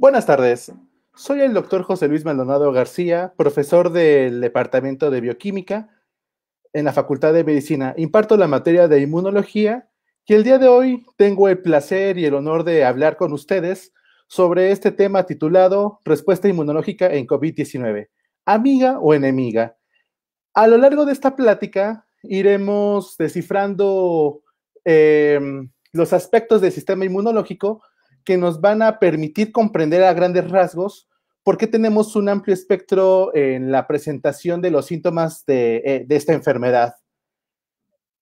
Buenas tardes. Soy el doctor José Luis Maldonado García, profesor del Departamento de Bioquímica en la Facultad de Medicina. Imparto la materia de inmunología y el día de hoy tengo el placer y el honor de hablar con ustedes sobre este tema titulado Respuesta inmunológica en COVID-19, amiga o enemiga. A lo largo de esta plática iremos descifrando em, los aspectos del sistema inmunológico que nos van a permitir comprender a grandes rasgos por qué tenemos un amplio espectro en la presentación de los síntomas eh, de, esta enfermedad.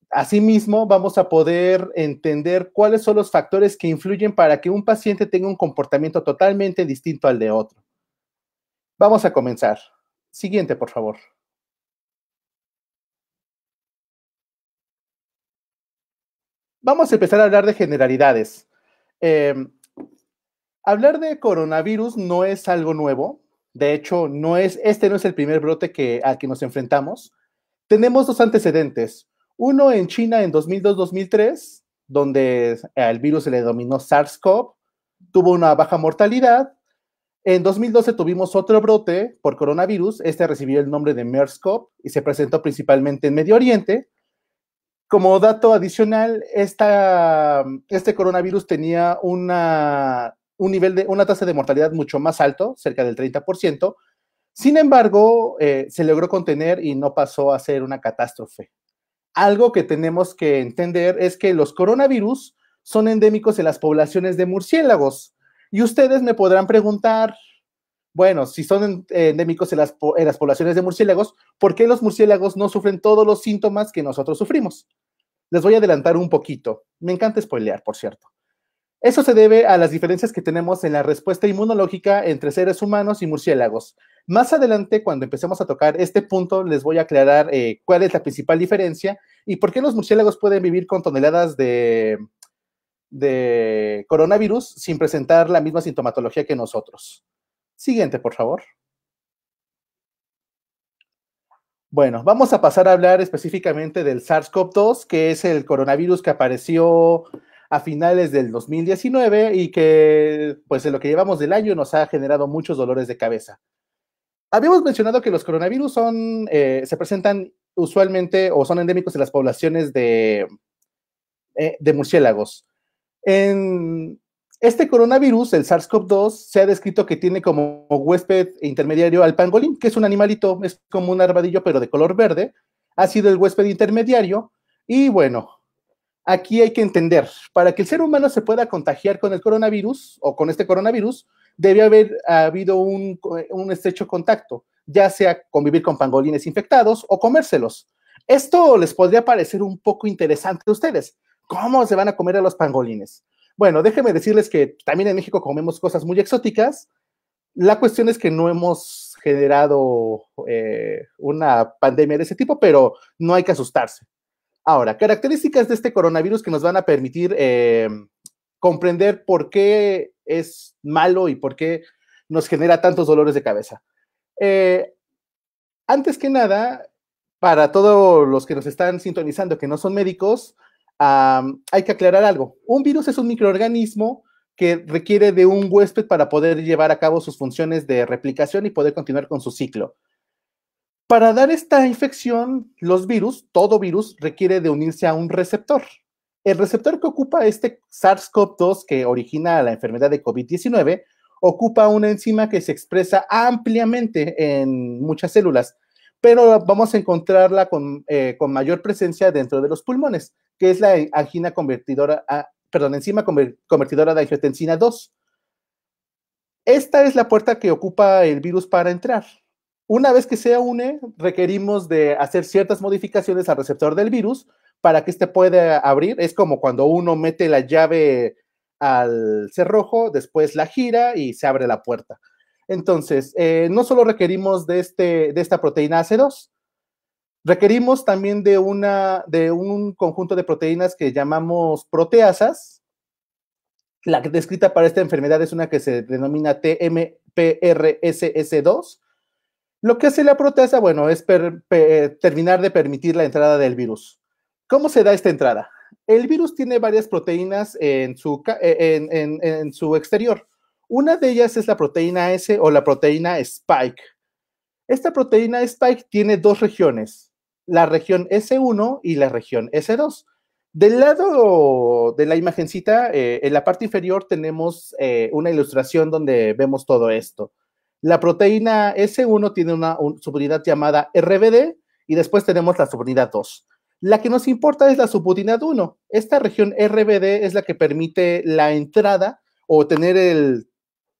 Asimismo, vamos a poder entender cuáles son los factores que influyen para que un paciente tenga un comportamiento totalmente distinto al de otro. Vamos a comenzar. Siguiente, por favor. Vamos a empezar a hablar de generalidades. Em, Hablar de coronavirus no es algo nuevo. De hecho, no es, este no es el primer brote al que nos enfrentamos. Tenemos dos antecedentes. Uno en China en 2002-2003, donde al virus se le denominó SARS-CoV, tuvo una baja mortalidad. En 2012 tuvimos otro brote por coronavirus. Este recibió el nombre de MERS-CoV y se presentó principalmente en Medio Oriente. Como dato adicional, este coronavirus tenía una un nivel de una tasa de mortalidad mucho más alto, cerca del 30%. Sin embargo, eh, se logró contener y no pasó a ser una catástrofe. Algo que tenemos que entender es que los coronavirus son endémicos en las poblaciones de murciélagos. Y ustedes me podrán preguntar, bueno, si son endémicos en las, en las poblaciones de murciélagos, ¿por qué los murciélagos no sufren todos los síntomas que nosotros sufrimos? Les voy a adelantar un poquito. Me encanta spoilear, por cierto. Eso se debe a las diferencias que tenemos en la respuesta inmunológica entre seres humanos y murciélagos. Más adelante, cuando empecemos a tocar este punto, les voy a aclarar eh, cuál es la principal diferencia y por qué los murciélagos pueden vivir con toneladas de coronavirus sin presentar la misma sintomatología que nosotros. Siguiente, por favor. Bueno, vamos a pasar a hablar específicamente del SARS-CoV-2, que es el coronavirus que apareció a finales del 2019 y que, pues en lo que llevamos del año, nos ha generado muchos dolores de cabeza. Habíamos mencionado que los coronavirus son, eh, se presentan usualmente o son endémicos en las poblaciones de, eh, de murciélagos. En este coronavirus, el SARS-CoV-2, se ha descrito que tiene como huésped intermediario al pangolín, que es un animalito, es como un armadillo pero de color verde. Ha sido el huésped intermediario y bueno, aquí hay que entender, para que el ser humano se pueda contagiar con el coronavirus o con este coronavirus, debe haber habido un, estrecho contacto, ya sea convivir con pangolines infectados o comérselos. Esto les podría parecer un poco interesante a ustedes. ¿Cómo se van a comer a los pangolines? Bueno, déjenme decirles que también en México comemos cosas muy exóticas. La cuestión es que no hemos generado eh, una pandemia de ese tipo, pero no hay que asustarse. Ahora, características de este coronavirus que nos van a permitir eh, comprender por qué es malo y por qué nos genera tantos dolores de cabeza. Eh, antes que nada, para todos los que nos están sintonizando que no son médicos, hay que aclarar algo. Un virus es un microorganismo que requiere de un huésped para poder llevar a cabo sus funciones de replicación y poder continuar con su ciclo. Para dar esta infección, los virus, todo virus, requiere de unirse a un receptor. El receptor que ocupa este SARS-CoV-2 que origina la enfermedad de COVID-19 ocupa una enzima que se expresa ampliamente en muchas células, pero vamos a encontrarla con, eh, mayor presencia dentro de los pulmones, que es la angina convertidora, a, ah, perdón, enzima convertidora de angiotensina 2. Esta es la puerta que ocupa el virus para entrar. Una vez que se une, requerimos de hacer ciertas modificaciones al receptor del virus para que éste pueda abrir. Es como cuando uno mete la llave al cerrojo, después la gira y se abre la puerta. Entonces, eh, no solo requerimos de, este, de esta proteína AC2, requerimos también de, una, de un conjunto de proteínas que llamamos proteasas. La descrita para esta enfermedad es una que se denomina TMPRSS2 lo que hace la proteasa, bueno, es terminar de permitir la entrada del virus. ¿Cómo se da esta entrada? El virus tiene varias proteínas e, en su, exterior. Una de ellas es la proteína S o la proteína Spike. Esta proteína Spike tiene dos regiones, la región S1 y la región S2. Del lado de la imagencita, eh, en la parte inferior tenemos eh, una ilustración donde vemos todo esto. La proteína S1 tiene una subunidad llamada RBD y después tenemos la subunidad 2. La que nos importa es la subunidad 1. Esta región RBD es la que permite la entrada o tener el,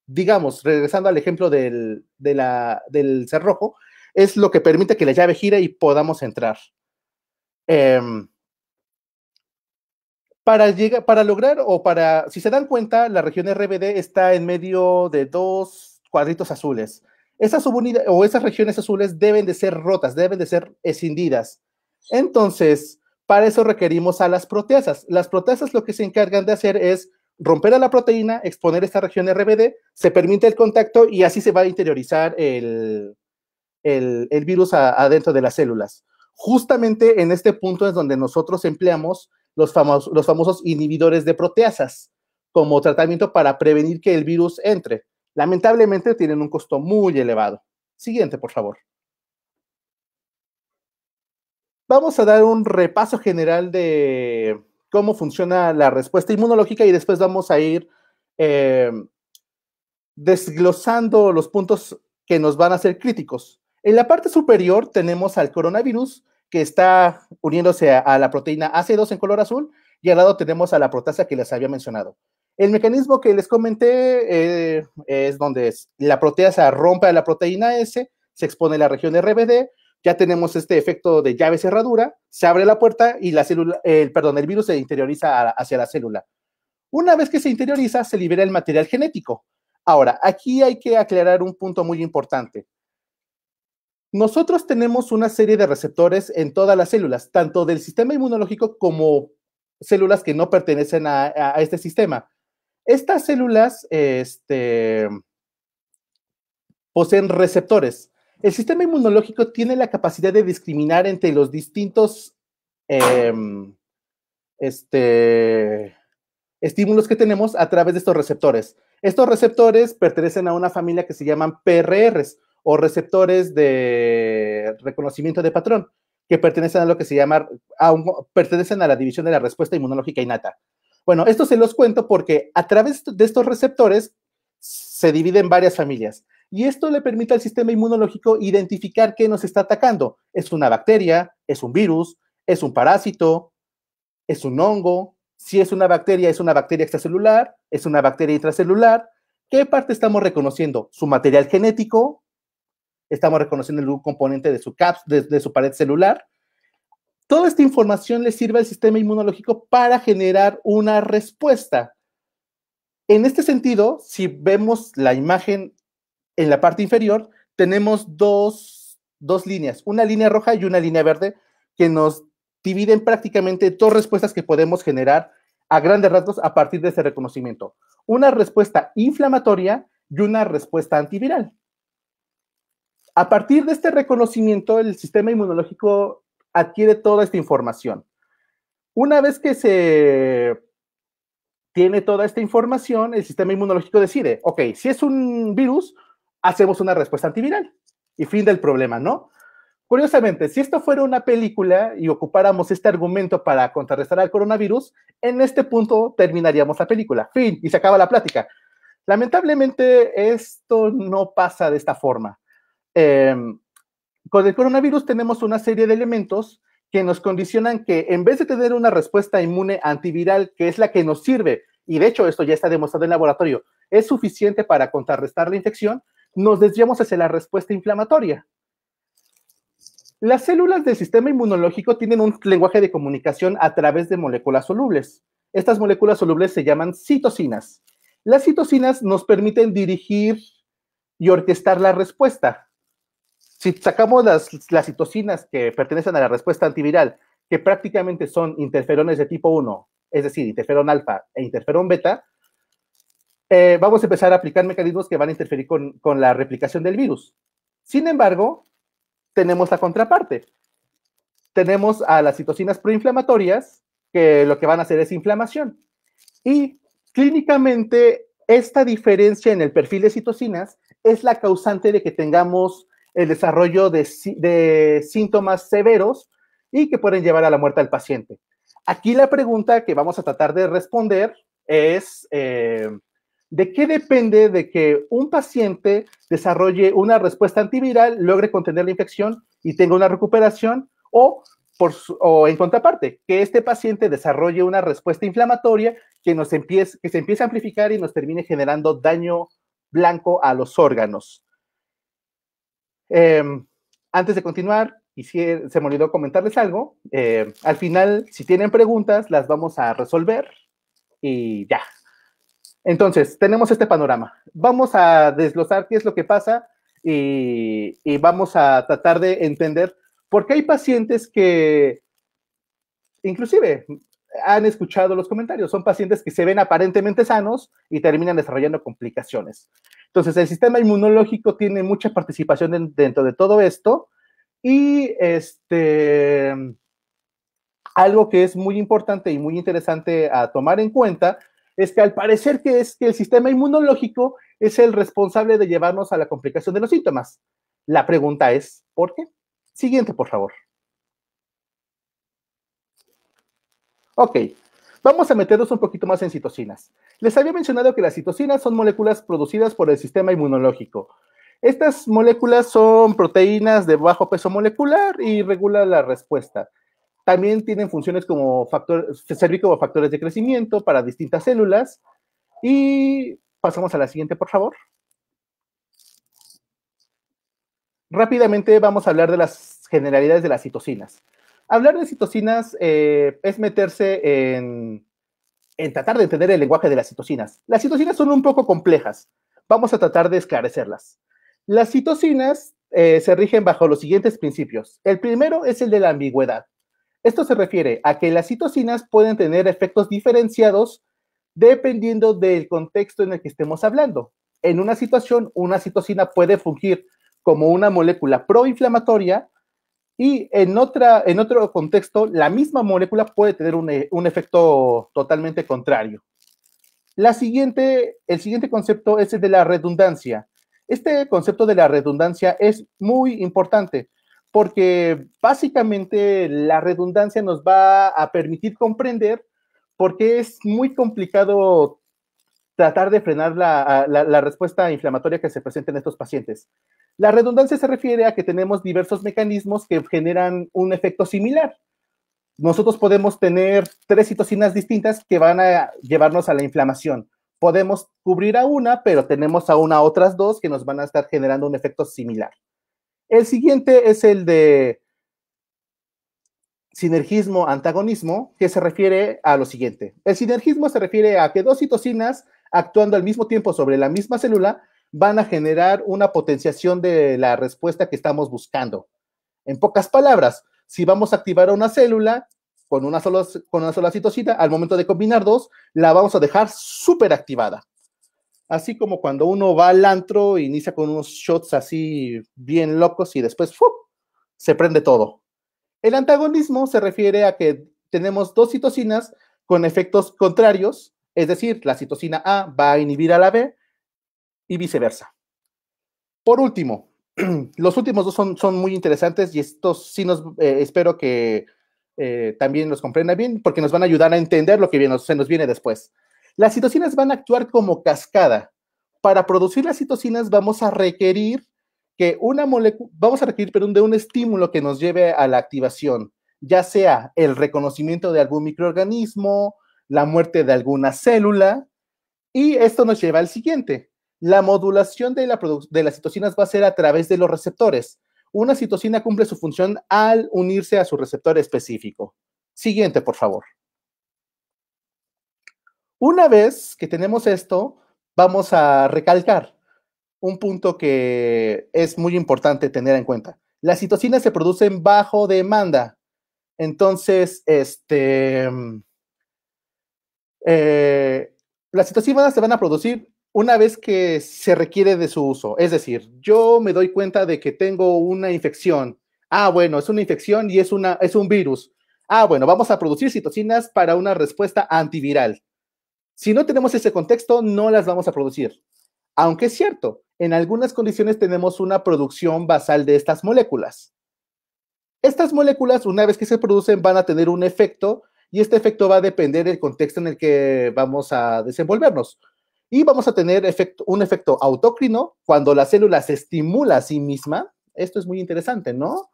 digamos, regresando al ejemplo del, del cerrojo, es lo que permite que la llave gire y podamos entrar. Em, para, llegar, para lograr o para, si se dan cuenta, la región RBD está en medio de dos cuadritos azules. Esas subunidades o esas regiones azules deben de ser rotas, deben de ser escindidas. Entonces, para eso requerimos a las proteasas. Las proteasas lo que se encargan de hacer es romper a la proteína, exponer esta región RBD, se permite el contacto y así se va a interiorizar el, virus adentro de las células. Justamente en este punto es donde nosotros empleamos los, famosos los famosos inhibidores de proteasas como tratamiento para prevenir que el virus entre. Lamentablemente tienen un costo muy elevado. Siguiente, por favor. Vamos a dar un repaso general de cómo funciona la respuesta inmunológica y después vamos a ir eh, desglosando los puntos que nos van a ser críticos. En la parte superior tenemos al coronavirus que está uniéndose a, la proteína AC2 en color azul y al lado tenemos a la protasa que les había mencionado. El mecanismo que les comenté eh, es donde la proteasa rompe a la proteína S, se expone la región RBD, ya tenemos este efecto de llave cerradura, se abre la puerta y el, virus se interioriza hacia la célula. Una vez que se interioriza, se libera el material genético. Ahora, aquí hay que aclarar un punto muy importante. Nosotros tenemos una serie de receptores en todas las células, tanto del sistema inmunológico como células que no pertenecen a este sistema. Estas células este, poseen receptores. El sistema inmunológico tiene la capacidad de discriminar entre los distintos em, este, estímulos que tenemos a través de estos receptores. Estos receptores pertenecen a una familia que se llaman PRRs o receptores de reconocimiento de patrón, que pertenecen a lo que se llama, pertenecen a la división de la respuesta inmunológica innata. Bueno, esto se los cuento porque a través de estos receptores se dividen varias familias y esto le permite al sistema inmunológico identificar qué nos está atacando. ¿Es una bacteria? ¿Es un virus? ¿Es un parásito? ¿Es un hongo? Si es una bacteria, es una bacteria extracelular, es una bacteria intracelular. ¿Qué parte estamos reconociendo? ¿Su material genético? ¿Estamos reconociendo el componente de su, caps, de su pared celular? Toda esta información le sirve al sistema inmunológico para generar una respuesta. En este sentido, si vemos la imagen en la parte inferior, tenemos dos, líneas, una línea roja y una línea verde, que nos dividen prácticamente dos respuestas que podemos generar a grandes rasgos a partir de ese reconocimiento. Una respuesta inflamatoria y una respuesta antiviral. A partir de este reconocimiento, el sistema inmunológico adquiere toda esta información. Una vez que se tiene toda esta información, el sistema inmunológico decide, ok, si es un virus, hacemos una respuesta antiviral y fin del problema, ¿no? Curiosamente, si esto fuera una película y ocupáramos este argumento para contrarrestar al coronavirus, en este punto terminaríamos la película, fin, y se acaba la plática. Lamentablemente, esto no pasa de esta forma. Em, con el coronavirus tenemos una serie de elementos que nos condicionan que en vez de tener una respuesta inmune antiviral, que es la que nos sirve, y de hecho esto ya está demostrado en laboratorio, es suficiente para contrarrestar la infección, nos desviamos hacia la respuesta inflamatoria. Las células del sistema inmunológico tienen un lenguaje de comunicación a través de moléculas solubles. Estas moléculas solubles se llaman citocinas. Las citocinas nos permiten dirigir y orquestar la respuesta si sacamos las, las citocinas que pertenecen a la respuesta antiviral, que prácticamente son interferones de tipo 1, es decir, interferón alfa e interferón beta, eh, vamos a empezar a aplicar mecanismos que van a interferir con la replicación del virus. Sin embargo, tenemos la contraparte. Tenemos a las citocinas proinflamatorias, que lo que van a hacer es inflamación. Y clínicamente, esta diferencia en el perfil de citocinas es la causante de que tengamos el desarrollo de, síntomas severos y que pueden llevar a la muerte al paciente. Aquí la pregunta que vamos a tratar de responder es, eh, ¿de qué depende de que un paciente desarrolle una respuesta antiviral, logre contener la infección y tenga una recuperación? O, en contraparte, que este paciente desarrolle una respuesta inflamatoria que, nos que se empiece a amplificar y nos termine generando daño blanco a los órganos. Em, antes de continuar, y si se me olvidó comentarles algo, em, al final, si tienen preguntas, las vamos a resolver y ya. Entonces, tenemos este panorama. Vamos a desglosar qué es lo que pasa y, y vamos a tratar de entender por qué hay pacientes que, inclusive, han escuchado los comentarios, son pacientes que se ven aparentemente sanos y terminan desarrollando complicaciones. Entonces, el sistema inmunológico tiene mucha participación dentro de todo esto y este, algo que es muy importante y muy interesante a tomar en cuenta es que al parecer que es que el sistema inmunológico es el responsable de llevarnos a la complicación de los síntomas. La pregunta es, ¿por qué? Siguiente, por favor. Ok, Vamos a meternos un poquito más en citocinas. Les había mencionado que las citocinas son moléculas producidas por el sistema inmunológico. Estas moléculas son proteínas de bajo peso molecular y regulan la respuesta. También tienen funciones como como factores de crecimiento para distintas células. Y pasamos a la siguiente, por favor. Rápidamente vamos a hablar de las generalidades de las citocinas hablar de citocinas eh, es meterse en, tratar de entender el lenguaje de las citocinas. Las citocinas son un poco complejas. Vamos a tratar de esclarecerlas. Las citocinas eh, se rigen bajo los siguientes principios. El primero es el de la ambigüedad. Esto se refiere a que las citocinas pueden tener efectos diferenciados dependiendo del contexto en el que estemos hablando. En una situación, una citocina puede fungir como una molécula proinflamatoria y en, otra, en otro contexto, la misma molécula puede tener eh, un, efecto totalmente contrario. La siguiente, el siguiente concepto es el de la redundancia. Este concepto de la redundancia es muy importante porque básicamente la redundancia nos va a permitir comprender por qué es muy complicado tratar de frenar la respuesta inflamatoria que se presenta en estos pacientes. La redundancia se refiere a que tenemos diversos mecanismos que generan un efecto similar. Nosotros podemos tener tres citocinas distintas que van a llevarnos a la inflamación. Podemos cubrir a una, pero tenemos a una otras dos que nos van a estar generando un efecto similar. El siguiente es el de sinergismo antagonismo, que se refiere a lo siguiente. El sinergismo se refiere a que dos citocinas actuando al mismo tiempo sobre la misma célula van a generar una potenciación de la respuesta que estamos buscando. En pocas palabras, si vamos a activar una célula con una sola, con una sola citocina, al momento de combinar dos, la vamos a dejar súper activada. Así como cuando uno va al antro e inicia con unos shots así bien locos y después se prende todo. El antagonismo se refiere a que tenemos dos citocinas con efectos contrarios, es decir, la citocina A va a inhibir a la B y viceversa. Por último, los últimos dos son, son muy interesantes y estos sí nos eh, espero que eh, también los comprenda bien porque nos van a ayudar a entender lo que se nos viene después. Las citocinas van a actuar como cascada. Para producir las citocinas vamos a requerir que una molécula, vamos a requerir, perdón, de un estímulo que nos lleve a la activación, ya sea el reconocimiento de algún microorganismo, la muerte de alguna célula, y esto nos lleva al siguiente, la modulación de, la de las citocinas va a ser a través de los receptores. Una citocina cumple su función al unirse a su receptor específico. Siguiente, por favor. Una vez que tenemos esto, vamos a recalcar un punto que es muy importante tener en cuenta. Las citocinas se producen bajo demanda. Entonces, este, eh, las citocinas se van a producir una vez que se requiere de su uso. Es decir, yo me doy cuenta de que tengo una infección. Ah, bueno, es una infección y es, una, es un virus. Ah, bueno, vamos a producir citocinas para una respuesta antiviral. Si no tenemos ese contexto, no las vamos a producir. Aunque es cierto, en algunas condiciones tenemos una producción basal de estas moléculas. Estas moléculas, una vez que se producen, van a tener un efecto y este efecto va a depender del contexto en el que vamos a desenvolvernos. Y vamos a tener un efecto autócrino cuando la célula se estimula a sí misma. Esto es muy interesante, ¿no?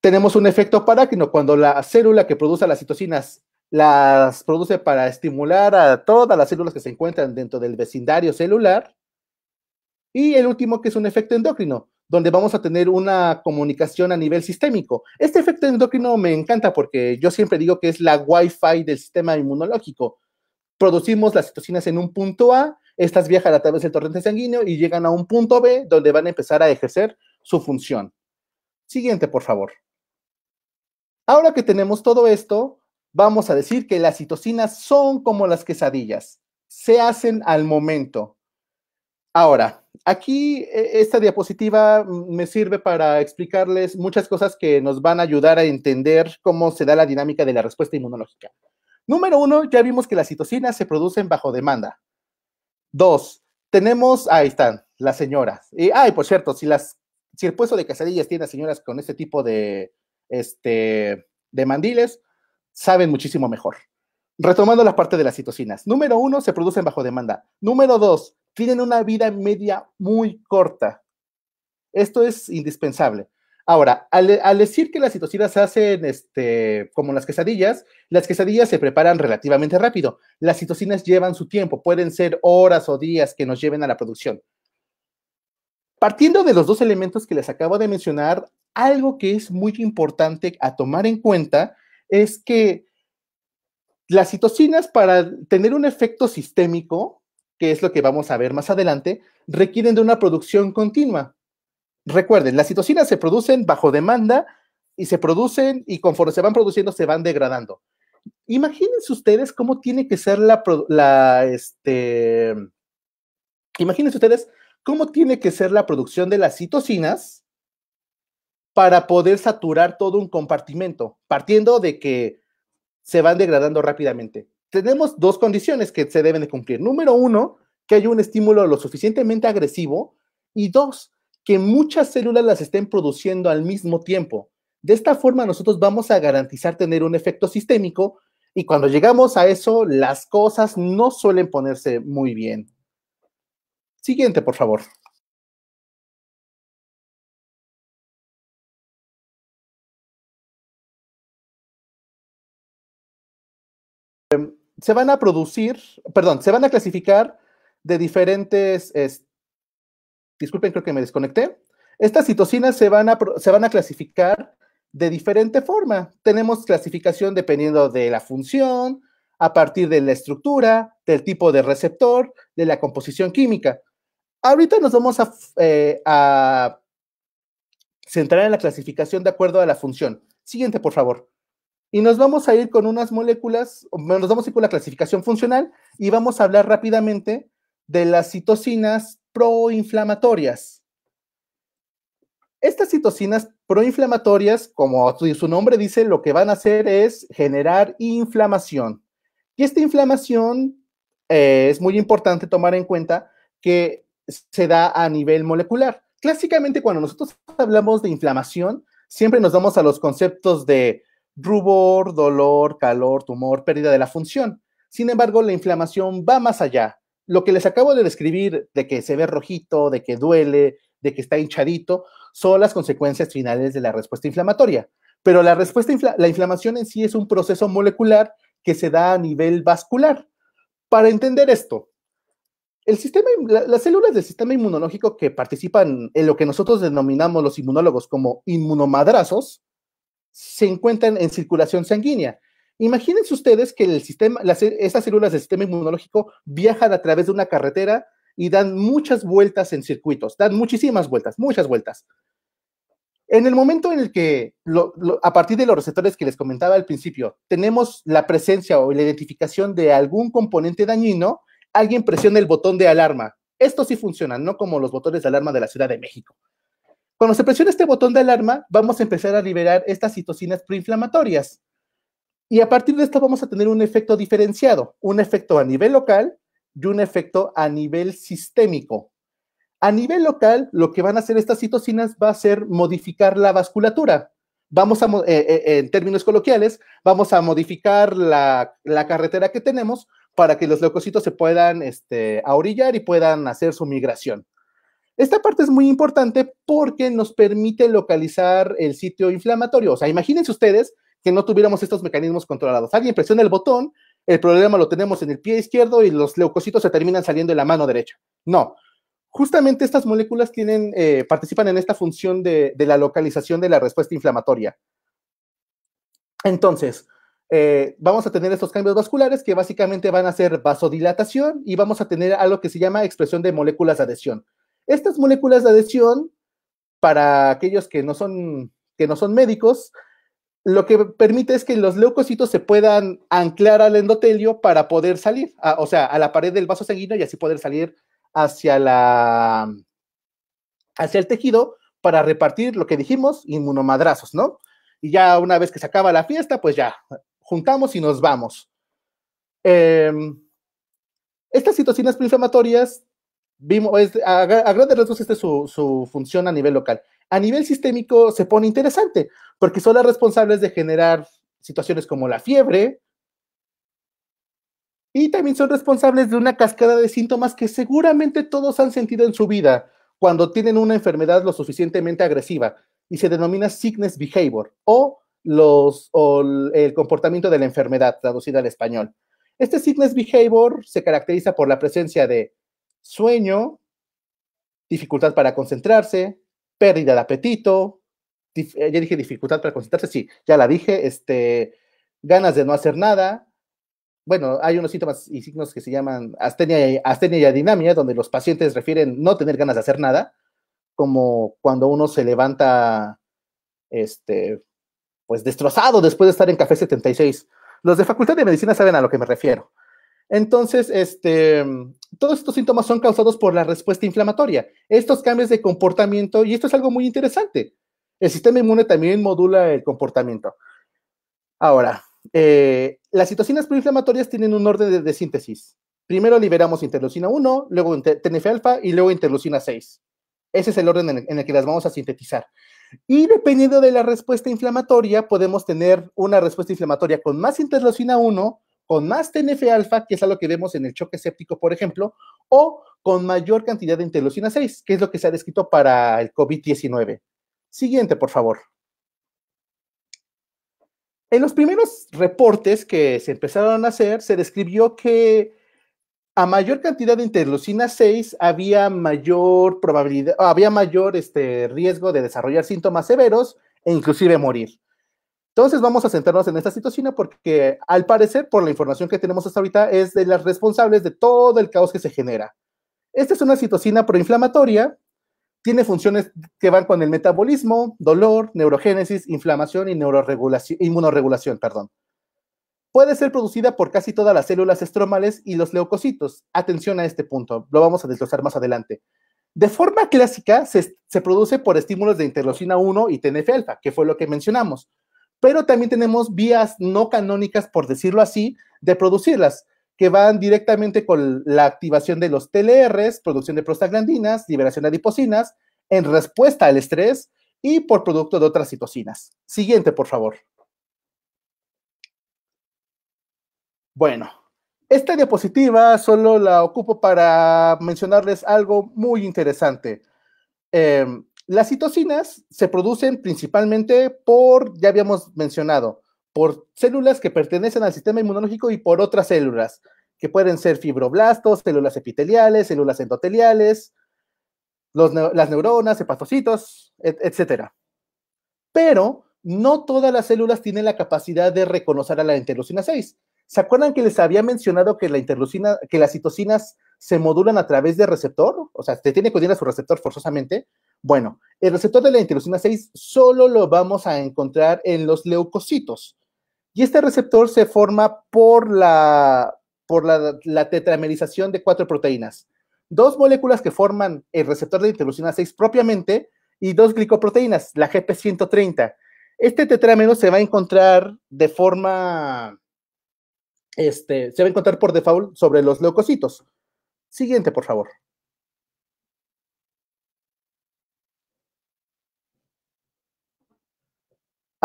Tenemos un efecto parácrino cuando la célula que produce las citocinas las produce para estimular a todas las células que se encuentran dentro del vecindario celular. Y el último, que es un efecto endocrino, donde vamos a tener una comunicación a nivel sistémico. Este efecto endocrino me encanta porque yo siempre digo que es la wifi del sistema inmunológico producimos las citocinas en un punto A, estas viajan a través del torrente sanguíneo y llegan a un punto B donde van a empezar a ejercer su función. Siguiente, por favor. Ahora que tenemos todo esto, vamos a decir que las citocinas son como las quesadillas, se hacen al momento. Ahora, aquí e, esta diapositiva mm, me sirve para explicarles muchas cosas que nos van a ayudar a entender cómo se da la dinámica de la respuesta inmunológica. Número uno, ya vimos que las citocinas se producen bajo demanda. Dos, tenemos, ahí están, las señoras. Y, ay, por cierto, si, las, si el puesto de casadillas tiene a señoras con este tipo de, este, de mandiles, saben muchísimo mejor. Retomando la parte de las citocinas. Número uno, se producen bajo demanda. Número dos, tienen una vida media muy corta. Esto es indispensable. Ahora, al, decir que las citocinas se hacen este, como las quesadillas, las quesadillas se preparan relativamente rápido. Las citocinas llevan su tiempo, pueden ser horas o días que nos lleven a la producción. Partiendo de los dos elementos que les acabo de mencionar, algo que es muy importante a tomar en cuenta es que las citocinas para tener un efecto sistémico, que es lo que vamos a ver más adelante, requieren de una producción continua recuerden, las citocinas se producen bajo demanda y se producen y conforme se van produciendo se van degradando. Imagínense ustedes cómo tiene que ser la, este, ustedes cómo tiene que ser la producción de las citocinas para poder saturar todo un compartimento, partiendo de que se van degradando rápidamente. Tenemos dos condiciones que se deben de cumplir. Número uno, que haya un estímulo lo suficientemente agresivo y dos, que muchas células las estén produciendo al mismo tiempo. De esta forma nosotros vamos a garantizar tener un efecto sistémico y cuando llegamos a eso, las cosas no suelen ponerse muy bien. Siguiente, por favor. Em, se van a producir, perdón, se van a clasificar de diferentes, este, disculpen, creo que me desconecté. Estas citocinas se van a, se van a clasificar de diferente forma. Tenemos clasificación dependiendo de la función, a partir de la estructura, del tipo de receptor, de la composición química. Ahorita nos vamos a, eh, a centrar en la clasificación de acuerdo a la función. Siguiente, por favor. Y nos vamos a ir con unas moléculas, nos vamos a ir con la clasificación funcional y vamos a hablar rápidamente de las citocinas proinflamatorias. Estas citocinas proinflamatorias, como su nombre dice, lo que van a hacer es generar inflamación. Y esta inflamación eh, es muy importante tomar en cuenta que se da a nivel molecular. Clásicamente, cuando nosotros hablamos de inflamación, siempre nos vamos a los conceptos de rubor, dolor, calor, tumor, pérdida de la función. Sin embargo, la inflamación va más allá lo que les acabo de describir, de que se ve rojito, de que duele, de que está hinchadito, son las consecuencias finales de la respuesta inflamatoria. Pero la respuesta, la inflamación en sí es un proceso molecular que se da a nivel vascular. Para entender esto, el sistema, las células del sistema inmunológico que participan en lo que nosotros denominamos los inmunólogos como inmunomadrazos, se encuentran en circulación sanguínea Imagínense ustedes que el sistema, estas células del sistema inmunológico viajan a través de una carretera y dan muchas vueltas en circuitos, dan muchísimas vueltas, muchas vueltas. En el momento en el que, a partir de los receptores que les comentaba al principio, tenemos la presencia o la identificación de algún componente dañino, alguien presiona el botón de alarma. Esto sí funciona, no como los botones de alarma de la Ciudad de México. Cuando se presiona este botón de alarma, vamos a empezar a liberar estas citocinas proinflamatorias, y a partir de esto vamos a tener un efecto diferenciado, un efecto a nivel local y un efecto a nivel sistémico. A nivel local, lo que van a hacer estas citocinas va a ser modificar la vasculatura. Vamos a, eh, eh, eh, en términos coloquiales, vamos a modificar la, carretera que tenemos para que los leucocitos se puedan este, y puedan hacer su migración. Esta parte es muy importante porque nos permite localizar el sitio inflamatorio. O sea, imagínense ustedes que no tuviéramos estos mecanismos controlados. Alguien presiona el botón, el problema lo tenemos en el pie izquierdo y los leucocitos se terminan saliendo de la mano derecha. No. Justamente estas moléculas tienen, eh, participan en esta función de, la localización de la respuesta inflamatoria. Entonces, eh, vamos a tener estos cambios vasculares que básicamente van a ser vasodilatación y vamos a tener algo que se llama expresión de moléculas de adhesión. Estas moléculas de adhesión, para aquellos que no son, que no son médicos, lo que permite es que los leucocitos se puedan anclar al endotelio para poder salir, o sea, a la pared del vaso sanguíneo y así poder salir hacia, la, hacia el tejido para repartir lo que dijimos, inmunomadrazos, ¿no? Y ya una vez que se acaba la fiesta, pues ya juntamos y nos vamos. Em, estas citocinas preinflamatorias, vimos, a, grandes rasgos, esta es su función a nivel local a nivel sistémico se pone interesante, porque son las responsables de generar situaciones como la fiebre, y también son responsables de una cascada de síntomas que seguramente todos han sentido en su vida cuando tienen una enfermedad lo suficientemente agresiva y se denomina sickness behavior o, el comportamiento de la enfermedad traducida al español. Este sickness behavior se caracteriza por la presencia de sueño, dificultad para concentrarse, pérdida de apetito, eh, ya dije dificultad para concentrarse, sí, ya la dije, este, ganas de no hacer nada. Bueno, hay unos síntomas y signos que se llaman astenia y, astenia y adinamia, donde los pacientes refieren no tener ganas de hacer nada, como cuando uno se levanta, este, pues destrozado después de estar en Café 76. Los de Facultad de Medicina saben a lo que me refiero. Entonces, este, mm, todos estos síntomas son causados por la respuesta inflamatoria, estos cambios de comportamiento, y esto es algo muy interesante. El sistema inmune también modula el comportamiento. Ahora, eh, las citocinas proinflamatorias tienen un orden de, síntesis. Primero liberamos interleucina 1, luego TNF-alfa y luego interleucina 6. Ese es el orden en el, que las vamos a sintetizar. Y dependiendo de la respuesta inflamatoria, podemos tener una respuesta inflamatoria con más interleucina 1 con más TNF-alfa, que es algo que vemos en el choque séptico, por ejemplo, o con mayor cantidad de interleucina 6, que es lo que se ha descrito para el COVID-19. Siguiente, por favor. En los primeros reportes que se empezaron a hacer, se describió que a mayor cantidad de interleucina 6 había mayor probabilidad, había mayor este, riesgo de desarrollar síntomas severos e inclusive morir. Entonces vamos a centrarnos en esta citocina porque al parecer, por la información que tenemos hasta ahorita, es de las responsables de todo el caos que se genera. Esta es una citocina proinflamatoria, tiene funciones que van con el metabolismo, dolor, neurogénesis, inflamación y neuroregulación, inmunoregulación. Perdón. Puede ser producida por casi todas las células estromales y los leucocitos. Atención a este punto, lo vamos a desglosar más adelante. De forma clásica, se, produce por estímulos de interleucina 1 y TNF-alfa, que fue lo que mencionamos pero también tenemos vías no canónicas, por decirlo así, de producirlas, que van directamente con la activación de los TLRs, producción de prostaglandinas, liberación de adipocinas, en respuesta al estrés y por producto de otras citocinas. Siguiente, por favor. Bueno, esta diapositiva solo la ocupo para mencionarles algo muy interesante. Em, las citocinas se producen principalmente por, ya habíamos mencionado, por células que pertenecen al sistema inmunológico y por otras células, que pueden ser fibroblastos, células epiteliales, células endoteliales, las neuronas, hepatocitos, etcétera. etc. Pero no todas las células tienen la capacidad de reconocer a la interleucina 6. ¿Se acuerdan que les había mencionado que la que las citocinas se modulan a través de receptor? O sea, te tiene que unir a su receptor forzosamente. Bueno, el receptor de la interleucina 6 solo lo vamos a encontrar en los leucocitos. Y este receptor se forma por la, por la, tetramerización de cuatro proteínas. Dos moléculas que forman el receptor de interleucina 6 propiamente y dos glicoproteínas, la GP130. Este tetramero se va a encontrar de forma, este, se va a encontrar por default sobre los leucocitos. Siguiente, por favor.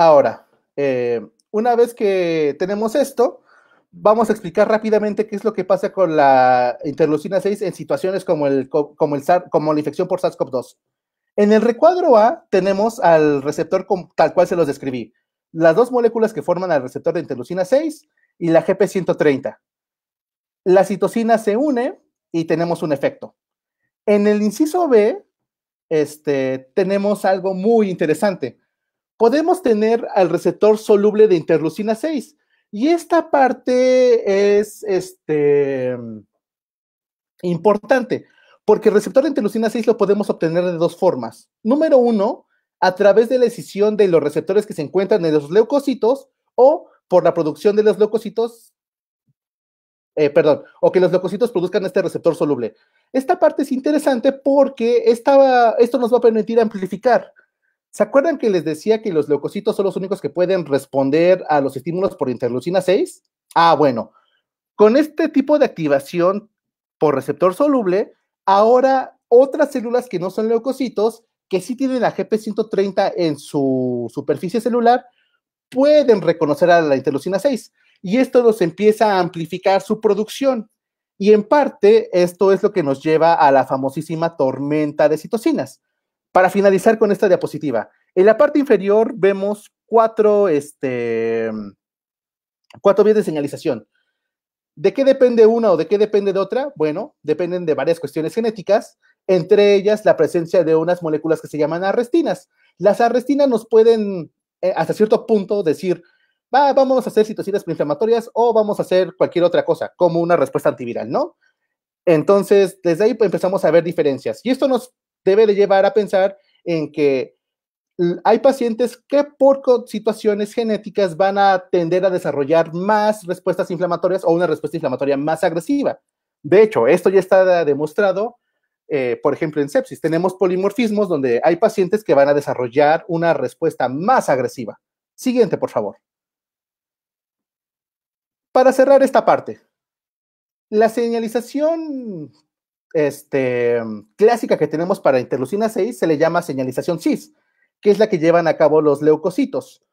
Ahora, eh, una vez que tenemos esto, vamos a explicar rápidamente qué es lo que pasa con la interleucina 6 en situaciones como, el, como, el, como la infección por SARS-CoV-2. En el recuadro A tenemos al receptor tal cual se los describí. Las dos moléculas que forman al receptor de interleucina 6 y la GP130. La citocina se une y tenemos un efecto. En el inciso B, este, tenemos algo muy interesante podemos tener al receptor soluble de interlucina 6. Y esta parte es este, importante, porque el receptor de interlucina 6 lo podemos obtener de dos formas. Número uno, a través de la escisión de los receptores que se encuentran en los leucocitos o por la producción de los leucocitos, eh, perdón, o que los leucocitos produzcan este receptor soluble. Esta parte es interesante porque esta, esto nos va a permitir amplificar ¿Se acuerdan que les decía que los leucocitos son los únicos que pueden responder a los estímulos por interleucina 6? Ah, bueno, con este tipo de activación por receptor soluble, ahora otras células que no son leucocitos, que sí tienen la GP130 en su superficie celular, pueden reconocer a la interleucina 6 y esto los empieza a amplificar su producción. Y en parte, esto es lo que nos lleva a la famosísima tormenta de citocinas. Para finalizar con esta diapositiva, en la parte inferior vemos cuatro, este, cuatro vías de señalización. ¿De qué depende una o de qué depende de otra? Bueno, dependen de varias cuestiones genéticas, entre ellas la presencia de unas moléculas que se llaman arrestinas. Las arrestinas nos pueden, eh, hasta cierto punto, decir, vamos a hacer citocinas preinflamatorias o vamos a hacer cualquier otra cosa, como una respuesta antiviral, ¿no? Entonces, desde ahí empezamos a ver diferencias. Y esto nos debe de llevar a pensar en que hay pacientes que por situaciones genéticas van a tender a desarrollar más respuestas inflamatorias o una respuesta inflamatoria más agresiva. De hecho, esto ya está demostrado, eh, por ejemplo, en sepsis. Tenemos polimorfismos donde hay pacientes que van a desarrollar una respuesta más agresiva. Siguiente, por favor. Para cerrar esta parte, la señalización este, clásica que tenemos para interlucina 6 se le llama señalización CIS, que es la que llevan a cabo los leucocitos.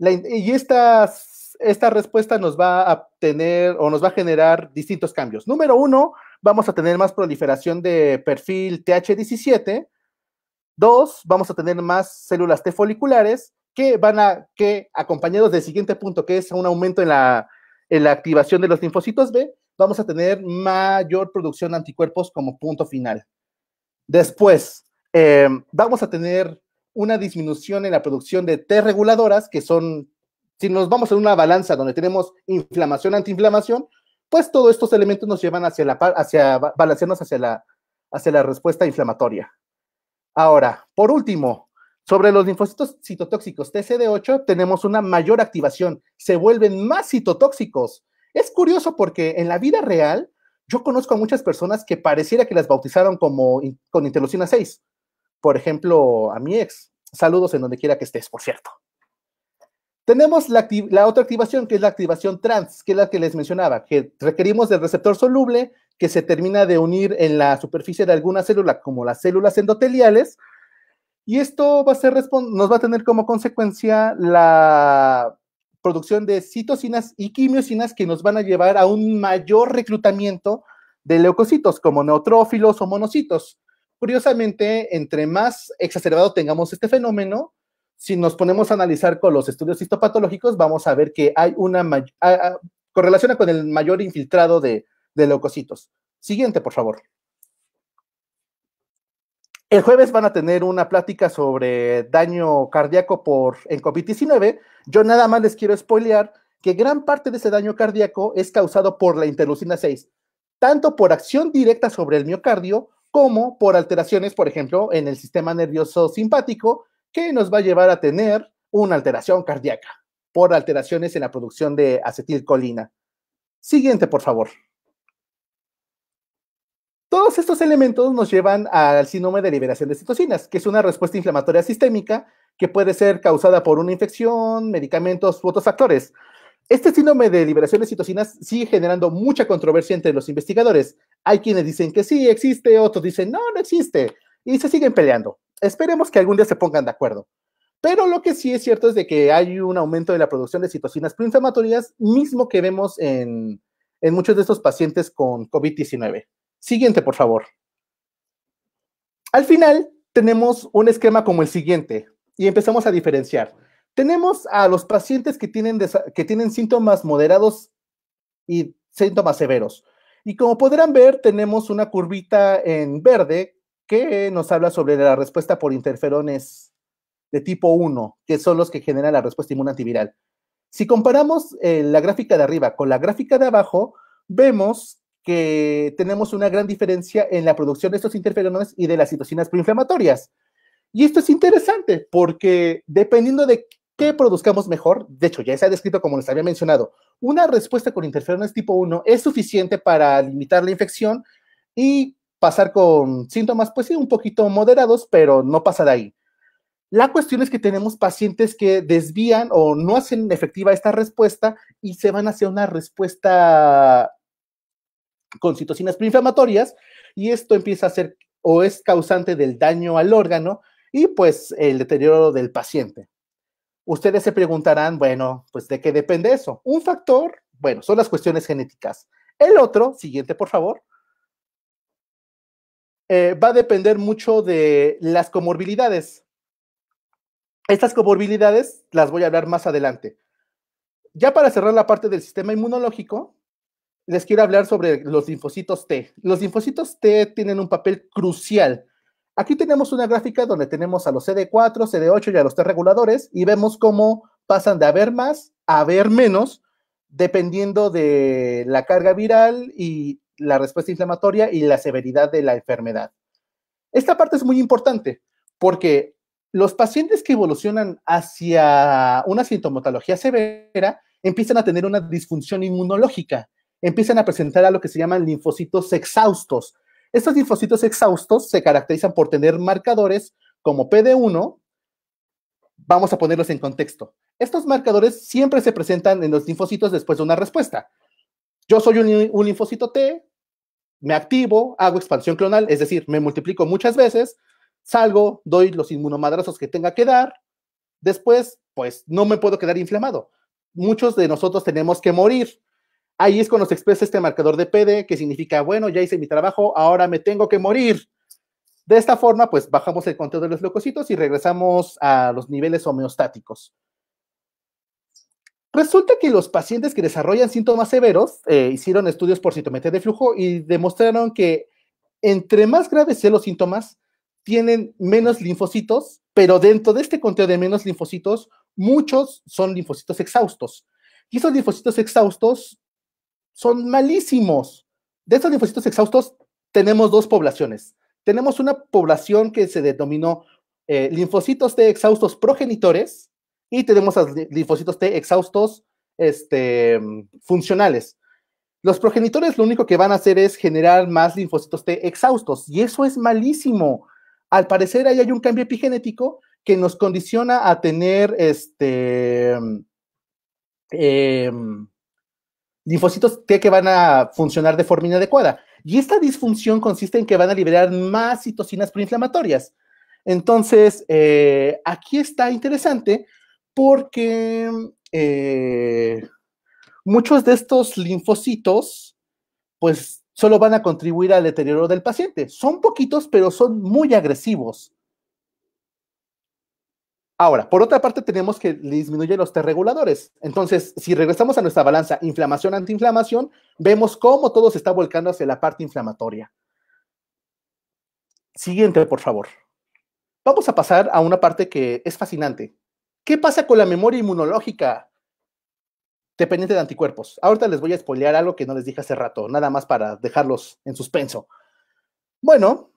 y esta respuesta nos va a tener o nos va a generar distintos cambios. Número uno, vamos a tener más proliferación de perfil TH17. Dos, vamos a tener más células T foliculares que van a, que acompañados del siguiente punto, que es un aumento en la, en la activación de los linfocitos B, vamos a tener mayor producción de anticuerpos como punto final. Después, eh, vamos a tener una disminución en la producción de T reguladoras, que son, si nos vamos en una balanza donde tenemos inflamación, antiinflamación, pues todos estos elementos nos llevan hacia, la, hacia balancearnos hacia la, hacia la respuesta inflamatoria. Ahora, por último, sobre los linfocitos citotóxicos TCD8, tenemos una mayor activación, se vuelven más citotóxicos, es curioso porque en la vida real yo conozco a muchas personas que pareciera que las bautizaron como con interleucina 6. Por ejemplo, a mi ex. Saludos en donde quiera que estés, por cierto. Tenemos la, otra activación, que es la activación trans, que es la que les mencionaba, que requerimos del receptor soluble que se termina de unir en la superficie de alguna célula, como las células endoteliales, y esto va a ser, nos va a tener como consecuencia la producción de citocinas y quimiosinas que nos van a llevar a un mayor reclutamiento de leucocitos, como neutrófilos o monocitos. Curiosamente, entre más exacerbado tengamos este fenómeno, si nos ponemos a analizar con los estudios histopatológicos, vamos a ver que hay una correlación con el mayor infiltrado de leucocitos. Siguiente, por favor. El jueves van a tener una plática sobre daño cardíaco por, en COVID-19. Yo nada más les quiero spoilear que gran parte de ese daño cardíaco es causado por la interleucina 6, tanto por acción directa sobre el miocardio como por alteraciones, por ejemplo, en el sistema nervioso simpático, que nos va a llevar a tener una alteración cardíaca por alteraciones en la producción de acetilcolina. Siguiente, por favor. Todos estos elementos nos llevan al síndrome de liberación de citocinas, que es una respuesta inflamatoria sistémica que puede ser causada por una infección, medicamentos u otros factores. Este síndrome de liberación de citocinas sigue generando mucha controversia entre los investigadores. Hay quienes dicen que sí existe, otros dicen no, no existe, y se siguen peleando. Esperemos que algún día se pongan de acuerdo. Pero lo que sí es cierto es de que hay un aumento de la producción de citocinas proinflamatorias, mismo que vemos en, en muchos de estos pacientes con COVID-19. Siguiente, por favor. Al final tenemos un esquema como el siguiente y empezamos a diferenciar. Tenemos a los pacientes que tienen, que tienen síntomas moderados y síntomas severos. Y como podrán ver, tenemos una curvita en verde que nos habla sobre la respuesta por interferones de tipo 1, que son los que generan la respuesta antiviral. Si comparamos eh, la gráfica de arriba con la gráfica de abajo, vemos que tenemos una gran diferencia en la producción de estos interferones y de las citocinas proinflamatorias. Y esto es interesante porque dependiendo de qué produzcamos mejor, de hecho ya se ha descrito como les había mencionado, una respuesta con interferones tipo 1 es suficiente para limitar la infección y pasar con síntomas, pues sí, un poquito moderados, pero no pasa de ahí. La cuestión es que tenemos pacientes que desvían o no hacen efectiva esta respuesta y se van hacia una respuesta con citocinas preinflamatorias y esto empieza a ser o es causante del daño al órgano y pues el deterioro del paciente. Ustedes se preguntarán, bueno, pues de qué depende eso. Un factor, bueno, son las cuestiones genéticas. El otro, siguiente por favor, eh, va a depender mucho de las comorbilidades. Estas comorbilidades las voy a hablar más adelante. Ya para cerrar la parte del sistema inmunológico, les quiero hablar sobre los linfocitos T. Los linfocitos T tienen un papel crucial. Aquí tenemos una gráfica donde tenemos a los CD4, CD8 y a los T reguladores y vemos cómo pasan de haber más a haber menos dependiendo de la carga viral y la respuesta inflamatoria y la severidad de la enfermedad. Esta parte es muy importante porque los pacientes que evolucionan hacia una sintomatología severa empiezan a tener una disfunción inmunológica empiezan a presentar a lo que se llaman linfocitos exhaustos. Estos linfocitos exhaustos se caracterizan por tener marcadores como PD1. Vamos a ponerlos en contexto. Estos marcadores siempre se presentan en los linfocitos después de una respuesta. Yo soy un, linfocito T, me activo, hago expansión clonal, es decir, me multiplico muchas veces, salgo, doy los inmunomadrazos que tenga que dar, después, pues no me puedo quedar inflamado. Muchos de nosotros tenemos que morir, Ahí es cuando se expresa este marcador de PD, que significa, bueno, ya hice mi trabajo, ahora me tengo que morir. De esta forma, pues bajamos el conteo de los leucocitos y regresamos a los niveles homeostáticos. Resulta que los pacientes que desarrollan síntomas severos eh, hicieron estudios por citometría de flujo y demostraron que entre más graves sean los síntomas, tienen menos linfocitos, pero dentro de este conteo de menos linfocitos, muchos son linfocitos exhaustos. Y esos linfocitos exhaustos son malísimos. De estos linfocitos exhaustos tenemos dos poblaciones. Tenemos una población que se denominó eh, linfocitos T exhaustos progenitores y tenemos a linfocitos T exhaustos este, funcionales. Los progenitores lo único que van a hacer es generar más linfocitos T exhaustos y eso es malísimo. Al parecer ahí hay un cambio epigenético que nos condiciona a tener este... Em, linfocitos que van a funcionar de forma inadecuada. Y esta disfunción consiste en que van a liberar más citocinas proinflamatorias. Entonces, eh, aquí está interesante porque eh, muchos de estos linfocitos, pues, solo van a contribuir al deterioro del paciente. Son poquitos, pero son muy agresivos. Ahora, por otra parte, tenemos que disminuyen los T reguladores. Entonces, si regresamos a nuestra balanza inflamación-antiinflamación, vemos cómo todo se está volcando hacia la parte inflamatoria. Siguiente, por favor. Vamos a pasar a una parte que es fascinante. ¿Qué pasa con la memoria inmunológica dependiente de anticuerpos? Ahorita les voy a spoilear algo que no les dije hace rato, nada más para dejarlos en suspenso. Bueno,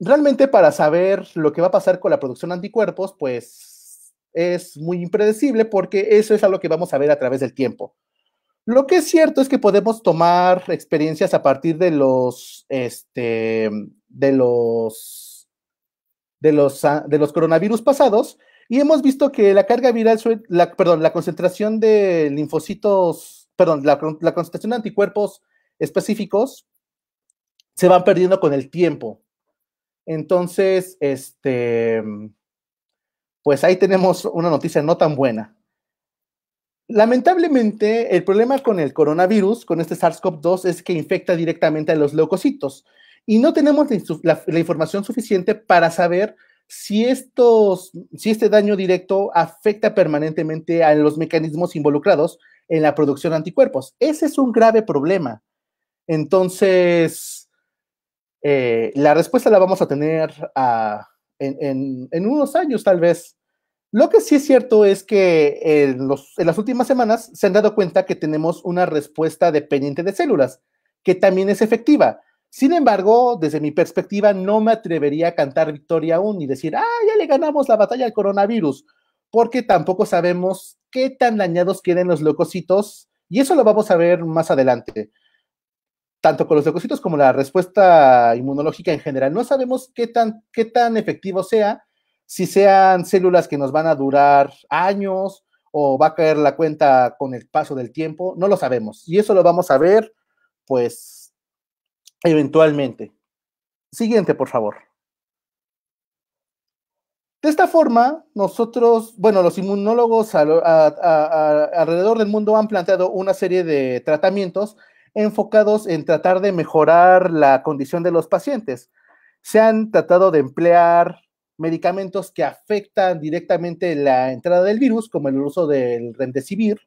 realmente para saber lo que va a pasar con la producción de anticuerpos, pues es muy impredecible porque eso es algo que vamos a ver a través del tiempo. Lo que es cierto es que podemos tomar experiencias a partir de los, este, de los, de los, ah, de los coronavirus pasados y hemos visto que la carga viral, perdón, la concentración de linfocitos, perdón, la concentración de anticuerpos específicos se van perdiendo con el tiempo. Entonces, este, pues ahí tenemos una noticia no tan buena. Lamentablemente, el problema con el coronavirus, con este SARS-CoV-2, es que infecta directamente a los leucocitos y no tenemos la, información suficiente para saber si, estos, si este daño directo afecta permanentemente a los mecanismos involucrados en la producción de anticuerpos. Ese es un grave problema. Entonces, eh, la respuesta la vamos a tener ah, en, unos años, tal vez. Lo que sí es cierto es que en, las últimas semanas se han dado cuenta que tenemos una respuesta dependiente de células, que también es efectiva. Sin embargo, desde mi perspectiva, no me atrevería a cantar victoria aún y decir, ah, ya le ganamos la batalla al coronavirus, porque tampoco sabemos qué tan dañados queden los locositos, y eso lo vamos a ver más adelante tanto con los leucocitos como la respuesta inmunológica en general. No sabemos qué tan, qué tan efectivo sea, si sean células que nos van a durar años o va a caer la cuenta con el paso del tiempo, no lo sabemos. Y eso lo vamos a ver, pues, eventualmente. Siguiente, por favor. De esta forma, nosotros, bueno, los inmunólogos alrededor del mundo han planteado una serie de tratamientos enfocados en tratar de mejorar la condición de los pacientes. Se han tratado de emplear medicamentos que afectan directamente la entrada del virus, como el uso del remdesivir.